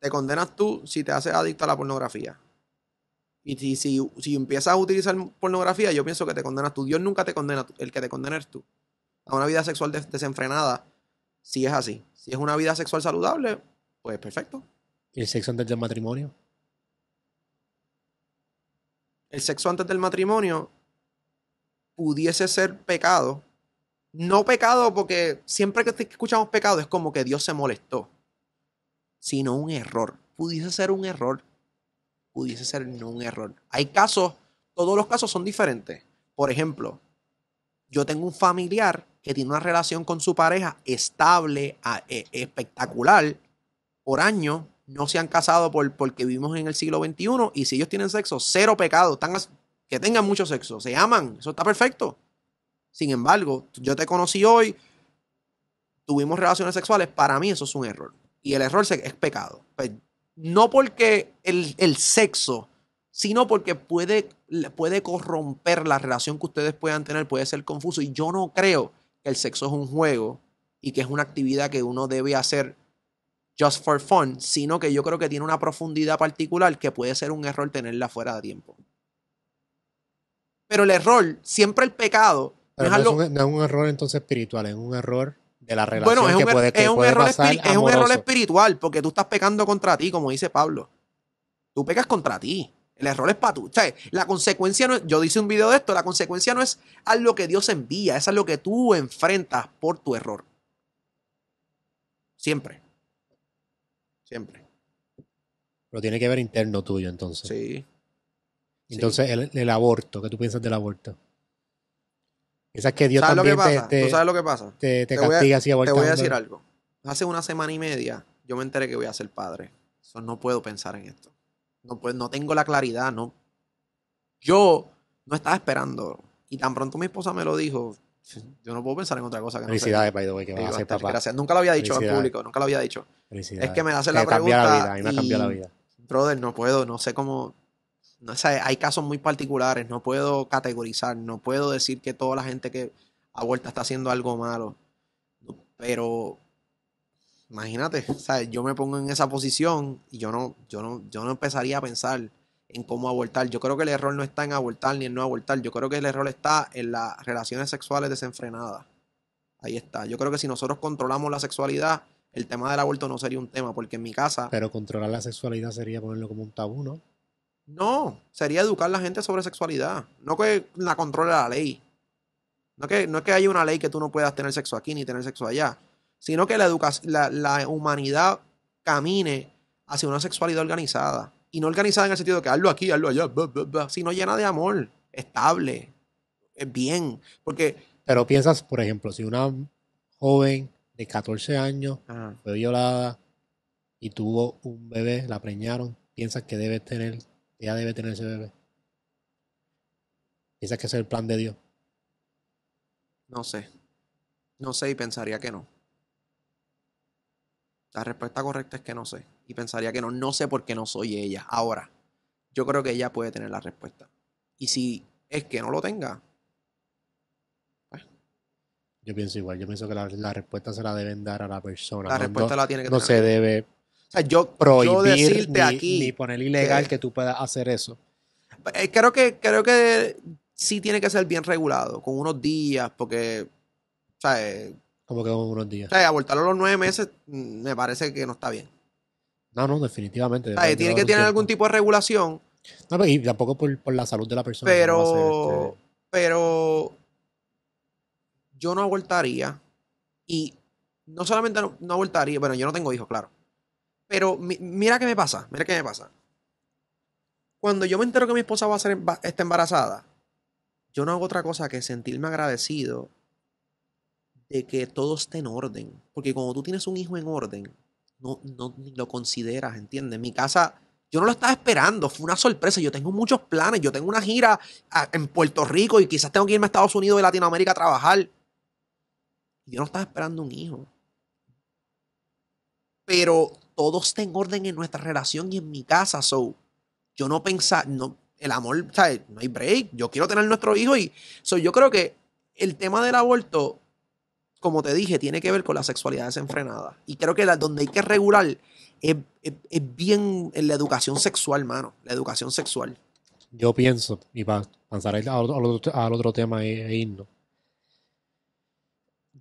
Speaker 1: te condenas tú si te haces adicto a la pornografía. Y si, empiezas a utilizar pornografía, yo pienso que te condenas tú. Dios nunca te condena, el que te condenes tú. A una vida sexual desenfrenada, si es así. Si es una vida sexual saludable, pues perfecto.
Speaker 2: ¿Y el sexo antes del matrimonio?
Speaker 1: El sexo antes del matrimonio pudiese ser pecado. No pecado porque siempre que escuchamos pecado es como que Dios se molestó, sino un error. Pudiese ser un error pudiese ser no un error. Hay casos, todos los casos son diferentes. Por ejemplo, yo tengo un familiar que tiene una relación con su pareja estable, e, espectacular, por años, no se han casado por, porque vivimos en el siglo XXI y si ellos tienen sexo, cero pecado, que tengan mucho sexo, se aman, eso está perfecto. Sin embargo, yo te conocí hoy, tuvimos relaciones sexuales, para mí eso es un error. Y el error es pecado. Pues, no porque el, sexo, sino porque puede, puede corromper la relación que ustedes puedan tener, puede ser confuso. Y yo no creo que el sexo es un juego y que es una actividad que uno debe hacer just for fun, sino que yo creo que tiene una profundidad particular que puede ser un error tenerla fuera de tiempo. Pero el error, siempre el pecado. no
Speaker 2: es e, un error entonces espiritual, es un error de la relación er- es un, error Es un error
Speaker 1: espiritual, porque tú estás pecando contra ti, como dice Pablo. Tú pecas contra ti. El error es para tú. la consecuencia no yo hice un video de esto, la consecuencia no es a lo que Dios envía, es a lo que tú enfrentas por tu error. Siempre. Siempre.
Speaker 2: Pero tiene que ver interno tuyo entonces. Sí. Entonces, El, el aborto, ¿qué tú piensas del aborto? que Dios ¿Sabes también lo que pasa? Te, ¿Tú sabes lo que pasa? Te, te castiga a, Te voy a decir algo.
Speaker 1: Hace una semana y media yo me enteré que voy a ser padre. no puedo pensar en esto. No, pues, no tengo la claridad, no. Yo no estaba esperando. Y tan pronto mi esposa me lo dijo, yo no puedo pensar en otra cosa que Felicidades, no que vas a ser papá. Gracias. Nunca lo había dicho al público, nunca lo había dicho. Es que me hace la pregunta. me ha cambiado la vida. Brother, no puedo, no sé cómo no hay casos muy particulares, no puedo categorizar, no puedo decir que toda la gente que aborta está haciendo algo malo, pero imagínate, ¿sabes? yo me pongo en esa posición y yo no, yo no, yo no empezaría a pensar en cómo abortar. Yo creo que el error no está en abortar ni en no abortar. Yo creo que el error está en las relaciones sexuales desenfrenadas. Ahí está. Yo creo que si nosotros controlamos la sexualidad, el tema del aborto no sería un tema, porque en mi casa.
Speaker 2: Pero controlar la sexualidad sería ponerlo como un tabú, ¿no?
Speaker 1: No, sería educar a la gente sobre sexualidad. No que la controle la ley. No, que, no es que haya una ley que tú no puedas tener sexo aquí ni tener sexo allá. Sino que la, educación, la, humanidad camine hacia una sexualidad organizada. Y no organizada en el sentido de que hazlo aquí, hazlo allá, sino llena de amor, estable, eh, bien. Porque.
Speaker 2: Pero piensas, por ejemplo, si una joven de 14 años fue violada y tuvo un bebé, la preñaron, piensas que debe tener ella debe tener ese bebé. es que es el plan de Dios?
Speaker 1: No sé. No sé y pensaría que no. La respuesta correcta es que no sé. Y pensaría que no. No sé por qué no soy ella. Ahora, yo creo que ella puede tener la respuesta. Y si es que no lo tenga.
Speaker 2: Pues. Yo pienso igual, yo pienso que la, respuesta se la deben dar a la persona. La respuesta la tiene que tener. No se debe o sea, yo, Prohibir ni, aquí. Ni poner ilegal que, tú puedas hacer eso.
Speaker 1: Eh, creo que, creo que sí tiene que ser bien regulado, con unos días, porque. Eh,
Speaker 2: Como que con unos días. O
Speaker 1: sea, abortarlo a los nueve meses mm, me parece que no está bien.
Speaker 2: No, no, definitivamente. Tiene que tener
Speaker 1: algún tipo de regulación.
Speaker 2: No, y tampoco por, la salud de la persona. Pero,
Speaker 1: este pero yo no abortaría. Y no solamente no, no abortaría, bueno, yo no tengo hijos, claro. Pero mira qué me pasa, mira qué me pasa. Cuando yo me entero que mi esposa va a ser, está embarazada, yo no hago otra cosa que sentirme agradecido de que todo esté en orden. Porque cuando tú tienes un hijo en orden, no, lo consideras, ¿entiendes? mi casa, yo no lo estaba esperando, fue una sorpresa. Yo tengo muchos planes, yo tengo una gira ah, en Puerto Rico y quizás tengo que irme a Estados Unidos y Latinoamérica a trabajar. Yo no estaba esperando un hijo. Pero todos está en orden en nuestra relación y en mi casa. So, yo no pensaba, no, el amor, ¿sabes? No hay break. Yo quiero tener nuestro hijo y so, yo creo que el tema del aborto, como te dije, tiene que ver con la sexualidad desenfrenada. Y creo que donde hay que regular es, bien en la educación sexual, mano. La educación sexual.
Speaker 2: Yo pienso, y para pasar al, otro, tema e, e, irnos.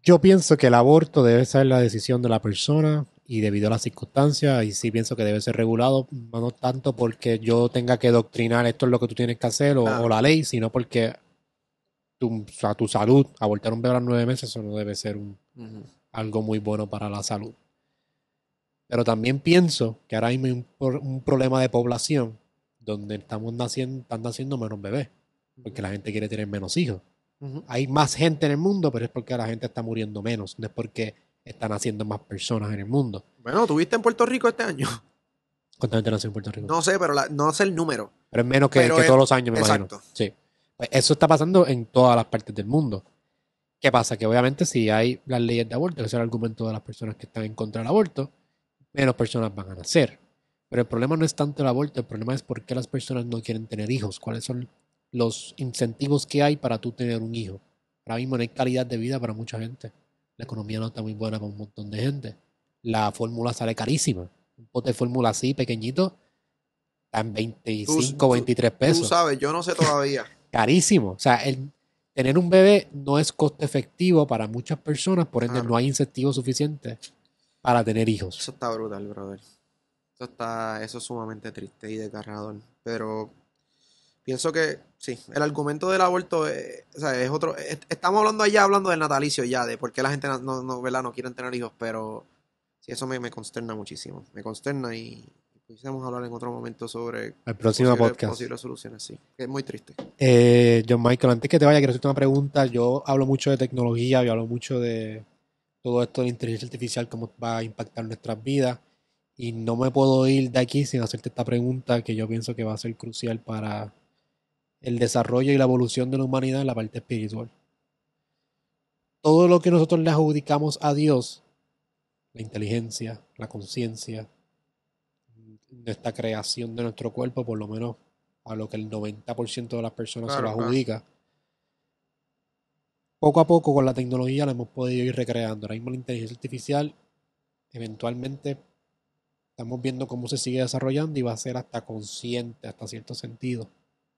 Speaker 2: Yo pienso que el aborto debe ser la decisión de la persona y debido a las circunstancias, y sí pienso que debe ser regulado, no tanto porque yo tenga que doctrinar esto es lo que tú tienes que hacer o, la ley, sino porque tu, tu salud, abortar un bebé a los nueve meses, eso no debe ser un, algo muy bueno para la salud. Pero también pienso que ahora hay un, problema de población donde estamos naciendo, están naciendo menos bebés, porque la gente quiere tener menos hijos. Hay más gente en el mundo, pero es porque la gente está muriendo menos, no es porque están haciendo más personas en el mundo.
Speaker 1: Bueno, ¿tuviste en Puerto Rico este año?
Speaker 2: ¿Cuánta gente nació en Puerto Rico?
Speaker 1: No sé, pero no sé el número.
Speaker 2: Pero es menos que, todos los años, me Sí. Pues eso está pasando en todas las partes del mundo. ¿Qué pasa? Que obviamente si hay las leyes de aborto, que es el argumento de las personas que están en contra del aborto, menos personas van a nacer. Pero el problema no es tanto el aborto, el problema es por qué las personas no quieren tener hijos, cuáles son los incentivos que hay para tú tener un hijo. Para mí no hay calidad de vida para mucha gente. La economía no está muy buena para un montón de gente. La fórmula sale carísima. Un pote de fórmula así, pequeñito, está en 25, o 23 pesos. Tú
Speaker 1: sabes, yo no sé todavía.
Speaker 2: Carísimo. O sea, el, tener un bebé no es coste efectivo para muchas personas, por ende ah. no hay incentivo suficiente para tener hijos. Eso
Speaker 1: está brutal, brother. Eso está, eso es sumamente triste y desgarrador. Pero pienso que sí, el argumento del aborto eh, es, otro. estamos hablando allá, hablando del natalicio ya, de por qué la gente no, no, no quieren tener hijos, pero sí, eso me, consterna muchísimo. Me consterna y pudiésemos hablar en otro momento sobre el próximo posibles, podcast.
Speaker 2: soluciones, sí. Es muy triste. Eh, John Michael, antes que te vaya, quiero hacerte una pregunta. Yo hablo mucho de tecnología, yo hablo mucho de todo esto de inteligencia artificial, cómo va a impactar nuestras vidas. Y no me puedo ir de aquí sin hacerte esta pregunta que yo pienso que va a ser crucial para el desarrollo y la evolución de la humanidad en la parte espiritual. Todo lo que nosotros le adjudicamos a Dios, la inteligencia, la conciencia, nuestra creación de nuestro cuerpo, por lo menos a lo que el 90% de las personas se lo adjudica. Poco a poco con la tecnología la hemos podido ir recreando. Ahora mismo la inteligencia artificial eventualmente estamos viendo cómo se sigue desarrollando y va a ser hasta consciente, hasta cierto sentido.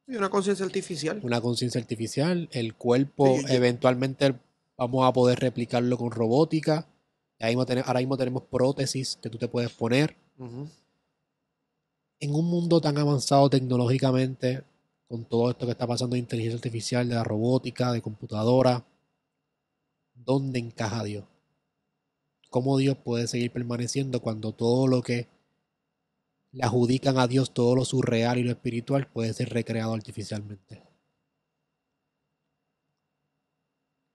Speaker 2: Y una conciencia artificial. Una conciencia artificial. El cuerpo, eventualmente vamos a poder replicarlo con robótica. Ahora mismo, tenemos, prótesis que tú te puedes poner. En un mundo tan avanzado tecnológicamente, con todo esto que está pasando de inteligencia artificial, de la robótica, de computadora, ¿dónde encaja Dios? ¿Cómo Dios puede seguir permaneciendo cuando todo lo que le adjudican a Dios todo lo surreal y lo espiritual puede ser recreado artificialmente.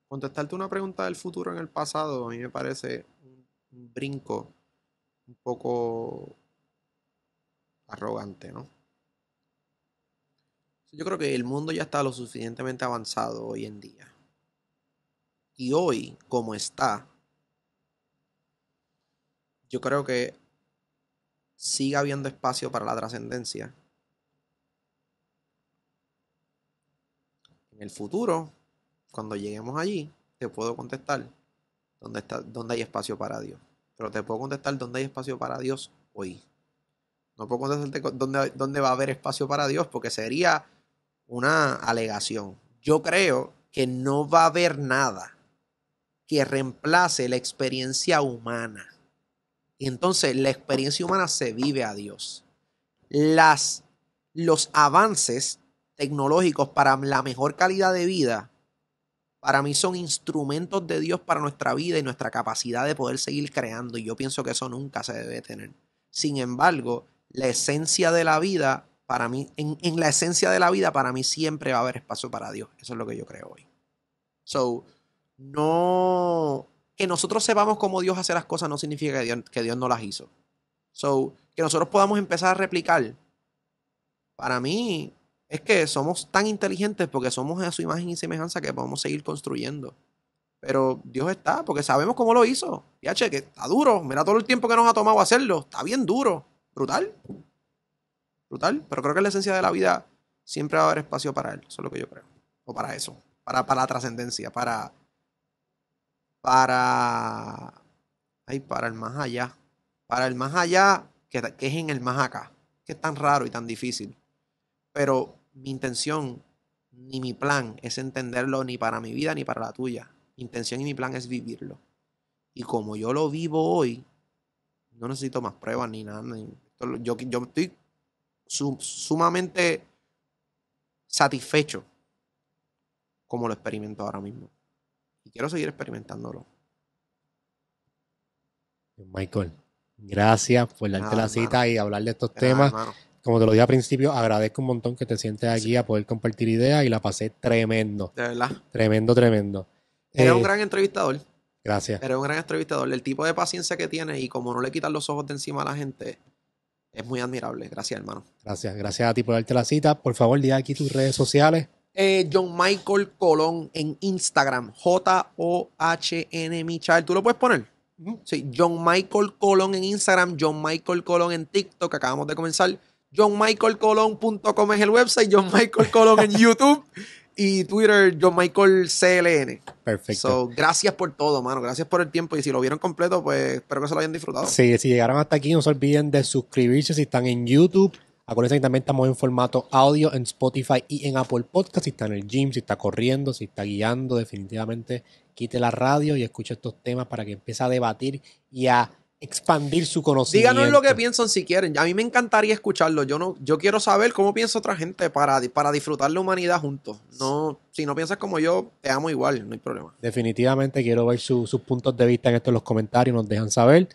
Speaker 1: Contestarte una pregunta del futuro en el pasado a mí me parece un brinco un poco arrogante, ¿no? Yo creo que el mundo ya está lo suficientemente avanzado hoy en día. Y hoy, como está, yo creo que siga habiendo espacio para la trascendencia. En el futuro, cuando lleguemos allí, te puedo contestar dónde, está, dónde hay espacio para Dios. Pero te puedo contestar dónde hay espacio para Dios hoy. No puedo contestarte dónde va a haber espacio para Dios porque sería una alegación. Yo creo que no va a haber nada que reemplace la experiencia humana. Y entonces la experiencia humana se vive a Dios. Las, los avances tecnológicos para la mejor calidad de vida, para mí son instrumentos de Dios para nuestra vida y nuestra capacidad de poder seguir creando. Y yo pienso que eso nunca se debe tener. Sin embargo, la esencia de la vida, para mí, en, en la esencia de la vida, para mí siempre va a haber espacio para Dios. Eso es lo que yo creo hoy. So, no que nosotros sepamos cómo Dios hace las cosas no significa que Dios, no las hizo. So, que nosotros podamos empezar a replicar. Para mí, es que somos tan inteligentes porque somos a su imagen y semejanza que podemos seguir construyendo. Pero Dios está, porque sabemos cómo lo hizo. che que está duro. Mira todo el tiempo que nos ha tomado hacerlo. Está bien duro. Brutal. Brutal. Pero creo que la esencia de la vida siempre va a haber espacio para él. Eso es lo que yo creo. O para eso. Para, para la trascendencia. Para para, para el más allá. Para el más allá, que, que es en el más acá, que es tan raro y tan difícil. Pero mi intención ni mi plan es entenderlo ni para mi vida ni para la tuya. Mi intención y mi plan es vivirlo. Y como yo lo vivo hoy, no necesito más pruebas ni nada. yo, yo, estoy sumamente satisfecho como lo experimento ahora mismo. Y quiero seguir experimentándolo.
Speaker 2: Michael, gracias por darte la cita y hablar de estos temas. Como te lo dije al principio, agradezco un montón que te sientes aquí a poder compartir ideas y la pasé tremendo. De verdad. Tremendo, tremendo. Eres eh, un gran entrevistador. Gracias. Eres
Speaker 1: un gran entrevistador. El tipo de paciencia que tiene y como no le quitas los ojos de encima a la gente, es muy admirable. Gracias, hermano.
Speaker 2: Gracias. Gracias a ti por darte la cita. Por favor, di aquí tus redes sociales.
Speaker 1: Eh, John Michael Colon en Instagram, J-O-H-N Michael. ¿Tú lo puedes poner? Sí, John Michael Colon en Instagram, John Michael Colon en TikTok, acabamos de comenzar. JohnMichaelColón.com es el website, John Michael Colon en YouTube y Twitter, John Michael CLN.
Speaker 2: Perfecto.
Speaker 1: gracias por todo, mano. Gracias por el tiempo y si lo vieron completo, pues espero que se lo hayan disfrutado. Sí,
Speaker 2: si llegaron hasta aquí, no se olviden de suscribirse si están en YouTube Acuérdense que también estamos en formato audio en Spotify y en Apple Podcast. Si está en el gym, si está corriendo, si está guiando, definitivamente quite la radio y escuche estos temas para que empiece a debatir y a expandir su conocimiento. Díganos lo que
Speaker 1: piensan si quieren. A mí me encantaría escucharlo. Yo no, yo quiero saber cómo piensa otra gente para, para disfrutar la humanidad juntos. No, si no piensas como yo, te amo igual, no hay problema.
Speaker 2: Definitivamente quiero ver sus puntos de vista en estos los comentarios, nos dejan saber.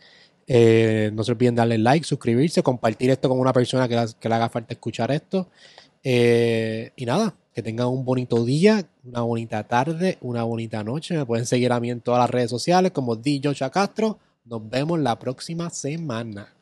Speaker 2: Eh, no se olviden darle like, suscribirse, compartir esto con una persona que, le haga falta escuchar esto. Eh, y nada, que tengan un bonito día, una bonita tarde, una bonita noche. Me pueden seguir a mí en todas las redes sociales como DJ Castro. Nos vemos la próxima semana.